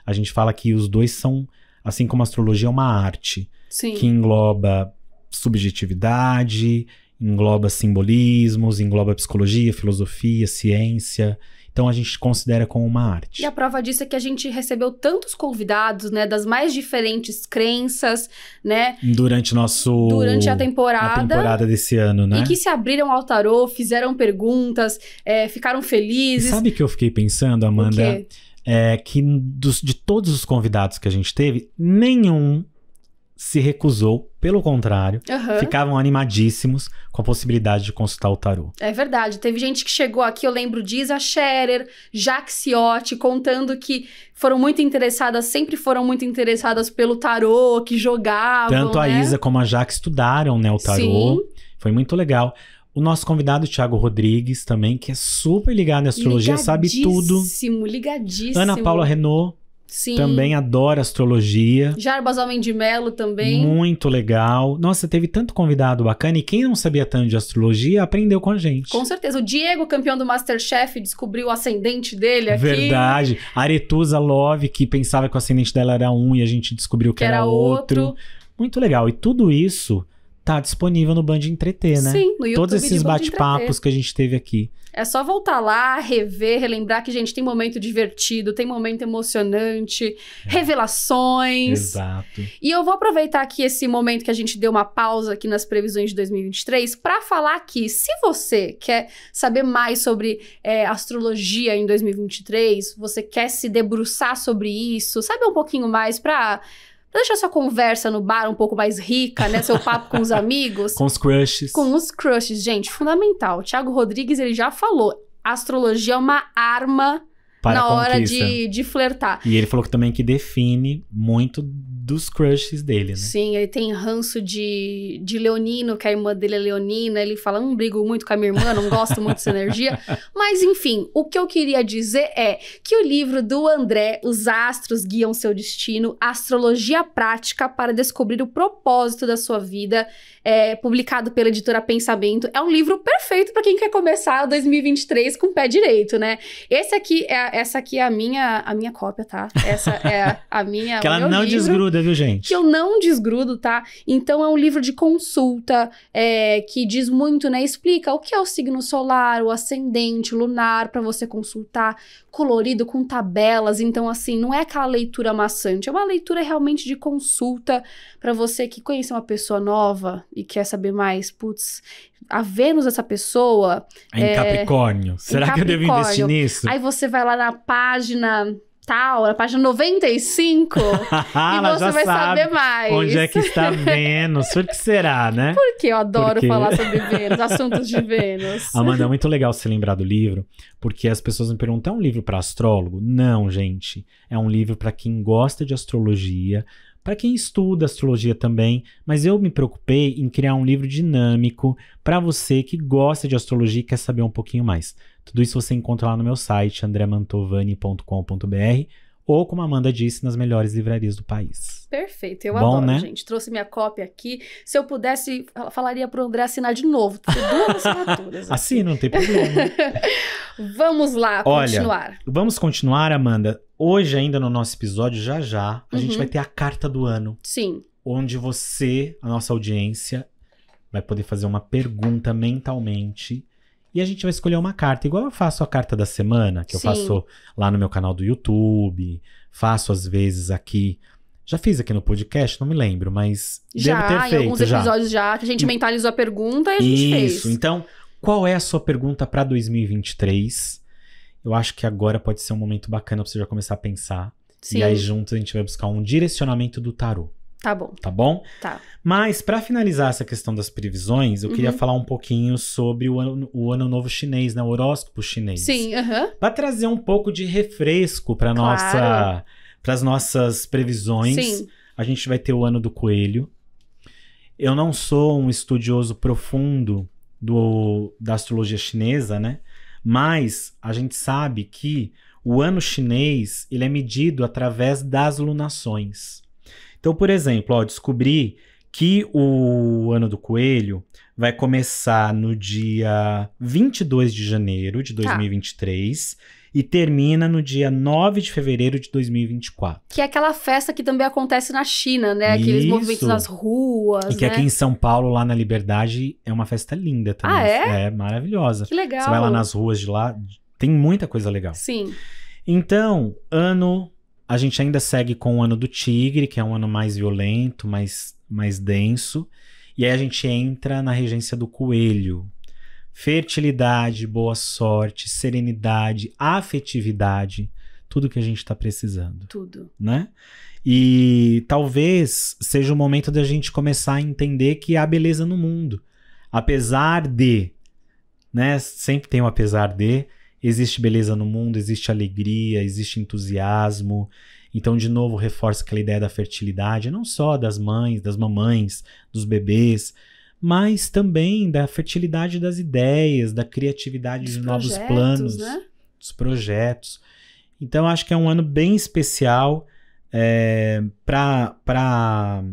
A gente fala que os dois são, assim como a astrologia, é uma arte Sim. que engloba subjetividade, engloba simbolismos, engloba psicologia, filosofia, ciência. Então a gente considera como uma arte. E a prova disso é que a gente recebeu tantos convidados, né, das mais diferentes crenças, né? Durante nosso durante a temporada, a temporada desse ano, né? E que se abriram ao tarô, fizeram perguntas, é, ficaram felizes. E sabe que eu fiquei pensando, Amanda? É que dos, de todos os convidados que a gente teve, nenhum se recusou, pelo contrário, uhum. ficavam animadíssimos com a possibilidade de consultar o tarô. É verdade. Teve gente que chegou aqui, eu lembro de Isa Scherer, Jacques Ciotti, contando que foram muito interessadas, sempre foram muito interessadas pelo tarô, que jogavam. Tanto né? a Isa como a Jaque estudaram né, o tarô. Sim. Foi muito legal. O nosso convidado, Thiago Rodrigues, também, que é super ligado em astrologia, sabe tudo. Ligadíssimo, ligadíssimo. Ana Paula Renault Sim. Também adora astrologia. Jarbas Homem de Melo também. Muito legal. Nossa, teve tanto convidado bacana. E quem não sabia tanto de astrologia, aprendeu com a gente. Com certeza. O Diego, campeão do Masterchef, descobriu o ascendente dele aqui. Verdade. Aretusa Love, que pensava que o ascendente dela era um e a gente descobriu que, que era, era outro. outro. Muito legal. E tudo isso tá disponível no Band Entreter, né? Sim, no YouTube. Todos esses bate-papos que a gente teve aqui. É só voltar lá, rever, relembrar que, gente, tem momento divertido, tem momento emocionante, é. revelações. Exato. E eu vou aproveitar aqui esse momento que a gente deu uma pausa aqui nas previsões de 2023 para falar que, se você quer saber mais sobre é, astrologia em 2023, você quer se debruçar sobre isso, saber um pouquinho mais para Deixa deixar sua conversa no bar um pouco mais rica, né? Seu papo com os amigos. com os crushes. Com os crushes, gente, fundamental. O Thiago Rodrigues, ele já falou. astrologia é uma arma para na hora de, de flertar. E ele falou que também que define muito dos crushes dele, né? Sim, ele tem ranço de, de Leonino, que a irmã dele é Leonina. Ele fala, não brigo muito com a minha irmã, não gosto muito dessa energia. Mas, enfim, o que eu queria dizer é que o livro do André, Os Astros Guiam Seu Destino, Astrologia Prática para Descobrir o Propósito da Sua Vida, é, publicado pela editora Pensamento, é um livro perfeito para quem quer começar 2023 com o pé direito, né? Esse aqui é, essa aqui é a minha, a minha cópia, tá? Essa é a minha. que ela não livro. desgruda desgruda, viu, gente? Que eu não desgrudo, tá? Então é um livro de consulta é, que diz muito, né? Explica o que é o signo solar, o ascendente, o lunar, para você consultar, colorido com tabelas. Então, assim, não é aquela leitura maçante, é uma leitura realmente de consulta para você que conhece uma pessoa nova e quer saber mais. Putz, a Vênus essa pessoa. Em é, Capricórnio. Será em Capricórnio. que eu devo investir nisso? Aí você vai lá na página tal, na página 95, e você vai saber mais. Onde é que está Vênus? Por que será, né? Porque eu adoro porque... falar sobre Vênus, assuntos de Vênus. Amanda, é muito legal você lembrar do livro, porque as pessoas me perguntam: é um livro para astrólogo? Não, gente. É um livro para quem gosta de astrologia. Para quem estuda astrologia também, mas eu me preocupei em criar um livro dinâmico para você que gosta de astrologia e quer saber um pouquinho mais. Tudo isso você encontra lá no meu site, andremantovani.com.br ou, como a Amanda disse, nas melhores livrarias do país. Perfeito, eu Bom, adoro, né? gente. Trouxe minha cópia aqui. Se eu pudesse, falaria para o André assinar de novo. Tem duas assinaturas. Assina, não tem problema. vamos lá, Olha, continuar. Vamos continuar, Amanda. Hoje, ainda no nosso episódio, já já, a uhum. gente vai ter a carta do ano. Sim. Onde você, a nossa audiência, vai poder fazer uma pergunta mentalmente e a gente vai escolher uma carta, igual eu faço a carta da semana, que eu faço lá no meu canal do YouTube, faço às vezes aqui. Já fiz aqui no podcast, não me lembro, mas já, devo ter feito. Já, alguns episódios já. já, que a gente mentalizou a pergunta e a gente Isso. fez. Isso, então, qual é a sua pergunta para 2023? Eu acho que agora pode ser um momento bacana pra você já começar a pensar. Sim. E aí, juntos, a gente vai buscar um direcionamento do tarô. Tá bom. Tá bom? Tá. Mas, para finalizar essa questão das previsões, eu uhum. queria falar um pouquinho sobre o ano, o ano novo chinês, né? O horóscopo chinês. Sim, aham. Uhum. Para trazer um pouco de refresco para claro. nossa, as nossas previsões. Sim. A gente vai ter o ano do coelho. Eu não sou um estudioso profundo do, da astrologia chinesa, né? Mas a gente sabe que o ano chinês ele é medido através das lunações. Então, por exemplo, ó, descobri que o ano do coelho vai começar no dia 22 de janeiro de 2023 tá. ah. e termina no dia 9 de fevereiro de 2024. Que é aquela festa que também acontece na China, né? Aqueles Isso. movimentos nas ruas, E que né? aqui em São Paulo, lá na Liberdade, é uma festa linda ah, também. Ah, é? É maravilhosa. Que legal. Você vai lá nas ruas de lá, tem muita coisa legal. Sim. Então, ano a gente ainda segue com o ano do tigre, que é um ano mais violento, mais, mais denso. E aí a gente entra na regência do coelho. Fertilidade, boa sorte, serenidade, afetividade, tudo que a gente está precisando. Tudo. Né? E talvez seja o momento da gente começar a entender que há beleza no mundo. Apesar de, né? Sempre tem um apesar de Existe beleza no mundo, existe alegria, existe entusiasmo. Então, de novo, reforça aquela ideia da fertilidade, não só das mães, das mamães, dos bebês, mas também da fertilidade das ideias, da criatividade dos de novos planos, né? dos projetos. Então, acho que é um ano bem especial é, para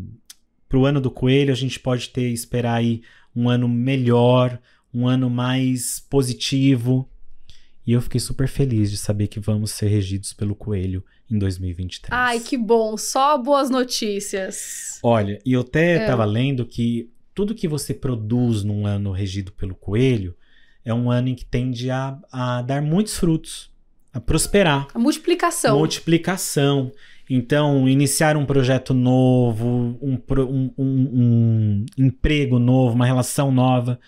o ano do coelho. A gente pode ter esperar aí um ano melhor, um ano mais positivo, e eu fiquei super feliz de saber que vamos ser regidos pelo coelho em 2023. Ai, que bom! Só boas notícias. Olha, e eu até estava é. lendo que tudo que você produz num ano regido pelo coelho é um ano em que tende a, a dar muitos frutos, a prosperar. A multiplicação. Multiplicação. Então, iniciar um projeto novo, um, um, um, um emprego novo, uma relação nova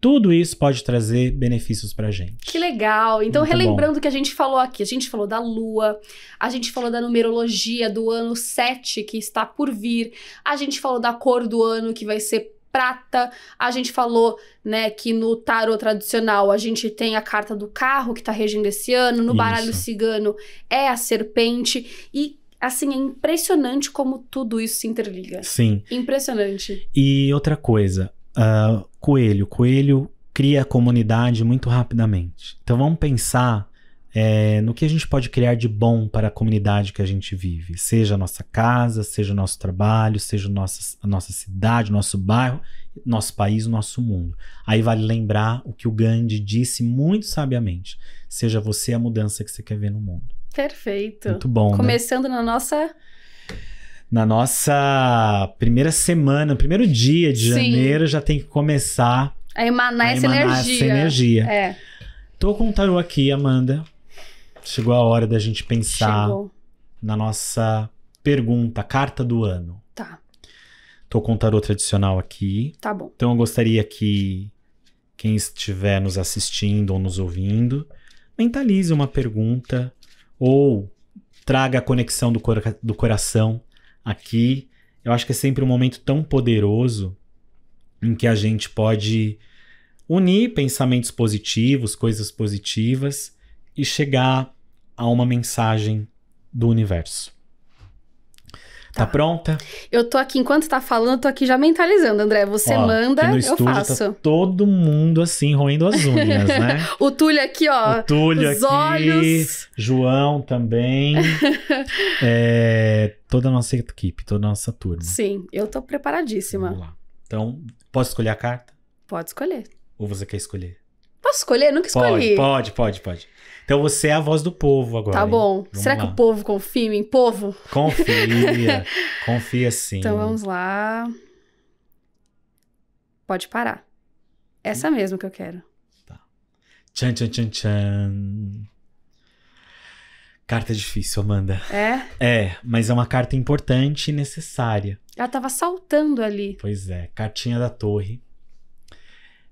tudo isso pode trazer benefícios pra gente. Que legal! Então, Muito relembrando bom. que a gente falou aqui, a gente falou da lua, a gente falou da numerologia do ano 7 que está por vir, a gente falou da cor do ano que vai ser prata, a gente falou, né, que no tarot tradicional a gente tem a carta do carro que tá regendo esse ano, no isso. baralho cigano é a serpente e assim, é impressionante como tudo isso se interliga. Sim. Impressionante. E outra coisa, Uh, coelho. Coelho cria comunidade muito rapidamente. Então vamos pensar é, no que a gente pode criar de bom para a comunidade que a gente vive, seja a nossa casa, seja o nosso trabalho, seja nossa, a nossa cidade, nosso bairro, nosso país, nosso mundo. Aí vale lembrar o que o Gandhi disse muito sabiamente: seja você a mudança que você quer ver no mundo. Perfeito. Muito bom. Né? Começando né? na nossa na nossa primeira semana, primeiro dia de Sim. janeiro, já tem que começar a emanar, a essa, energia. essa energia. É. Tô com o tarô aqui, Amanda. Chegou a hora da gente pensar Chegou. na nossa pergunta, carta do ano. Tá. Tô com o tarô tradicional aqui. Tá bom. Então eu gostaria que quem estiver nos assistindo ou nos ouvindo, mentalize uma pergunta ou traga a conexão do, cora do coração aqui. Eu acho que é sempre um momento tão poderoso em que a gente pode unir pensamentos positivos, coisas positivas e chegar a uma mensagem do universo. Tá. tá. pronta? Eu tô aqui, enquanto tá falando, tô aqui já mentalizando, André. Você ó, manda, no eu tá faço. Tá todo mundo assim, roendo as unhas, né? o Túlio aqui, ó. O Túlio os aqui. Olhos. João também. é, toda a nossa equipe, toda a nossa turma. Sim, eu tô preparadíssima. Vamos lá. Então, posso escolher a carta? Pode escolher. Ou você quer escolher? Posso escolher? Eu nunca escolhi. Pode, pode, pode, pode. Então você é a voz do povo agora. Tá bom. Será lá. que o povo confia em mim? Povo? Confia. confia sim. Então vamos lá. Pode parar. Essa mesmo que eu quero. Tá. Tchan, tchan, tchan, tchan. Carta é difícil, Amanda. É? É, mas é uma carta importante e necessária. Ela tava saltando ali. Pois é, cartinha da torre.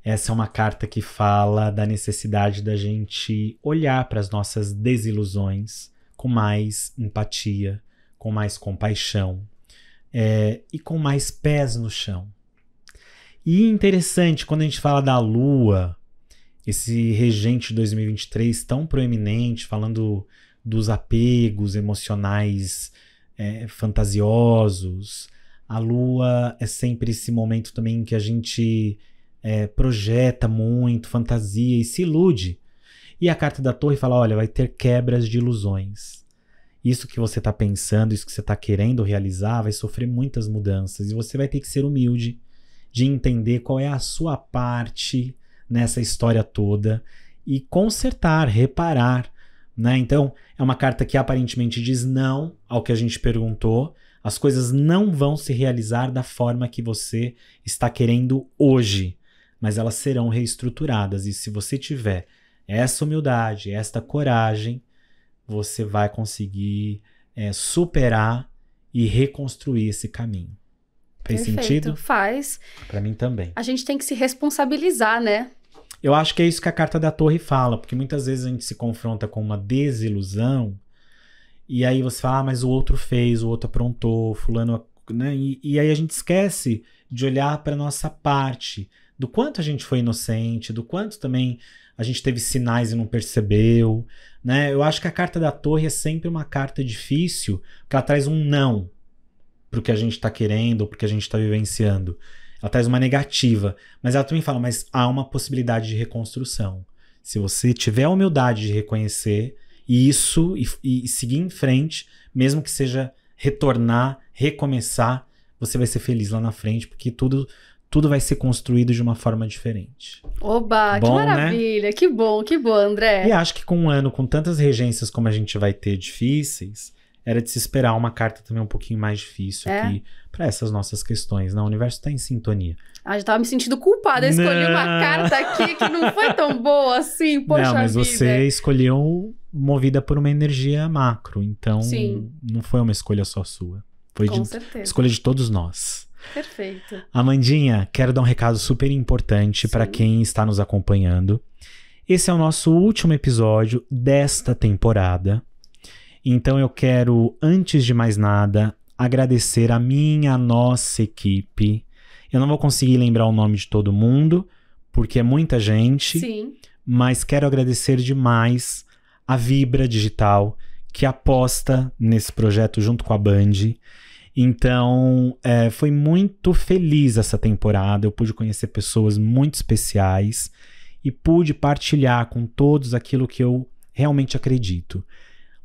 Essa é uma carta que fala da necessidade da gente olhar para as nossas desilusões com mais empatia, com mais compaixão é, e com mais pés no chão. E interessante, quando a gente fala da Lua, esse regente de 2023 tão proeminente, falando dos apegos emocionais é, fantasiosos. A lua é sempre esse momento também que a gente é, projeta muito, fantasia e se ilude. E a carta da torre fala: olha, vai ter quebras de ilusões. Isso que você está pensando, isso que você está querendo realizar, vai sofrer muitas mudanças. E você vai ter que ser humilde de entender qual é a sua parte nessa história toda e consertar, reparar né? Então, é uma carta que aparentemente diz não ao que a gente perguntou. As coisas não vão se realizar da forma que você está querendo hoje, mas elas serão reestruturadas. E se você tiver essa humildade, esta coragem, você vai conseguir é, superar e reconstruir esse caminho. Faz Perfeito, sentido? Faz. Para mim também. A gente tem que se responsabilizar, né? Eu acho que é isso que a carta da torre fala, porque muitas vezes a gente se confronta com uma desilusão e aí você fala, ah, mas o outro fez, o outro aprontou, fulano, né? E, e aí a gente esquece de olhar para nossa parte, do quanto a gente foi inocente, do quanto também a gente teve sinais e não percebeu, né? Eu acho que a carta da torre é sempre uma carta difícil, porque ela traz um não pro que a gente está querendo, ou o que a gente está vivenciando. Ela traz uma negativa, mas ela também fala, mas há uma possibilidade de reconstrução. Se você tiver a humildade de reconhecer isso e, e seguir em frente, mesmo que seja retornar, recomeçar, você vai ser feliz lá na frente, porque tudo tudo vai ser construído de uma forma diferente. Oba, bom, que né? maravilha, né? que bom, que bom, André. E acho que com um ano com tantas regências como a gente vai ter difíceis, era de se esperar uma carta também um pouquinho mais difícil é. aqui para essas nossas questões. né? o universo está em sintonia. Ah, já tava me sentindo culpada. Eu escolhi não. uma carta aqui que não foi tão boa assim, poxa Não, mas vida. você escolheu movida por uma energia macro. Então, Sim. não foi uma escolha só sua. Foi Com de, certeza. escolha de todos nós. Perfeito. Amandinha, quero dar um recado super importante para quem está nos acompanhando. Esse é o nosso último episódio desta temporada. Então eu quero, antes de mais nada, agradecer a minha, nossa equipe. Eu não vou conseguir lembrar o nome de todo mundo, porque é muita gente. Sim. Mas quero agradecer demais a Vibra Digital, que aposta nesse projeto junto com a Band. Então, é, foi muito feliz essa temporada. Eu pude conhecer pessoas muito especiais e pude partilhar com todos aquilo que eu realmente acredito.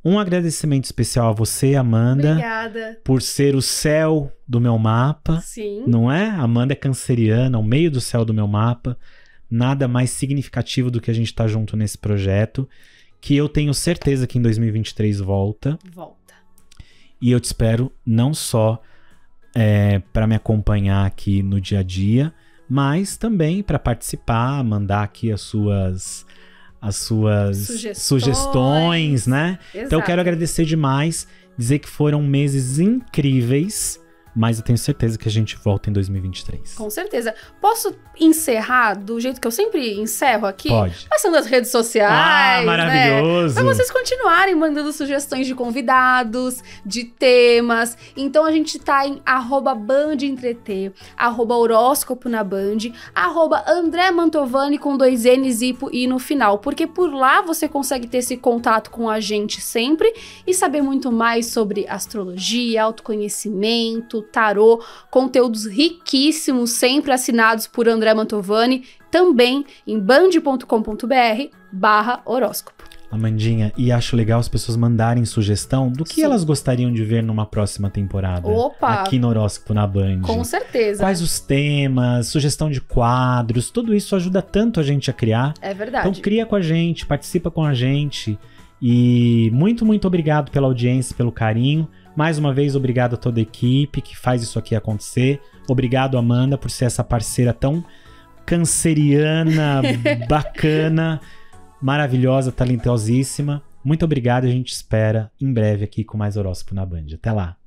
Um agradecimento especial a você, Amanda. Obrigada. Por ser o céu do meu mapa. Sim. Não é? Amanda é canceriana, ao meio do céu do meu mapa. Nada mais significativo do que a gente estar tá junto nesse projeto. Que eu tenho certeza que em 2023 volta. Volta. E eu te espero não só é, para me acompanhar aqui no dia a dia, mas também para participar, mandar aqui as suas as suas sugestões, sugestões né? Exato. Então eu quero agradecer demais, dizer que foram meses incríveis mas eu tenho certeza que a gente volta em 2023. Com certeza. Posso encerrar do jeito que eu sempre encerro aqui? Pode. Passando as redes sociais. Ah, né? maravilhoso. Né? Pra vocês continuarem mandando sugestões de convidados, de temas. Então a gente tá em arroba bandentreter, arroba horóscopo na band, arroba André Mantovani com dois N's e no final. Porque por lá você consegue ter esse contato com a gente sempre e saber muito mais sobre astrologia, autoconhecimento, Tarô, tarô, conteúdos riquíssimos, sempre assinados por André Mantovani, também em band.com.br barra horóscopo. Amandinha, e acho legal as pessoas mandarem sugestão do que Sim. elas gostariam de ver numa próxima temporada. Opa! Aqui no Horóscopo na Band. Com certeza. Quais os temas, sugestão de quadros, tudo isso ajuda tanto a gente a criar. É verdade. Então cria com a gente, participa com a gente. E muito, muito obrigado pela audiência, pelo carinho. Mais uma vez, obrigado a toda a equipe que faz isso aqui acontecer. Obrigado, Amanda, por ser essa parceira tão canceriana, bacana, maravilhosa, talentosíssima. Muito obrigado, a gente espera em breve aqui com mais horóscopo na Band. Até lá!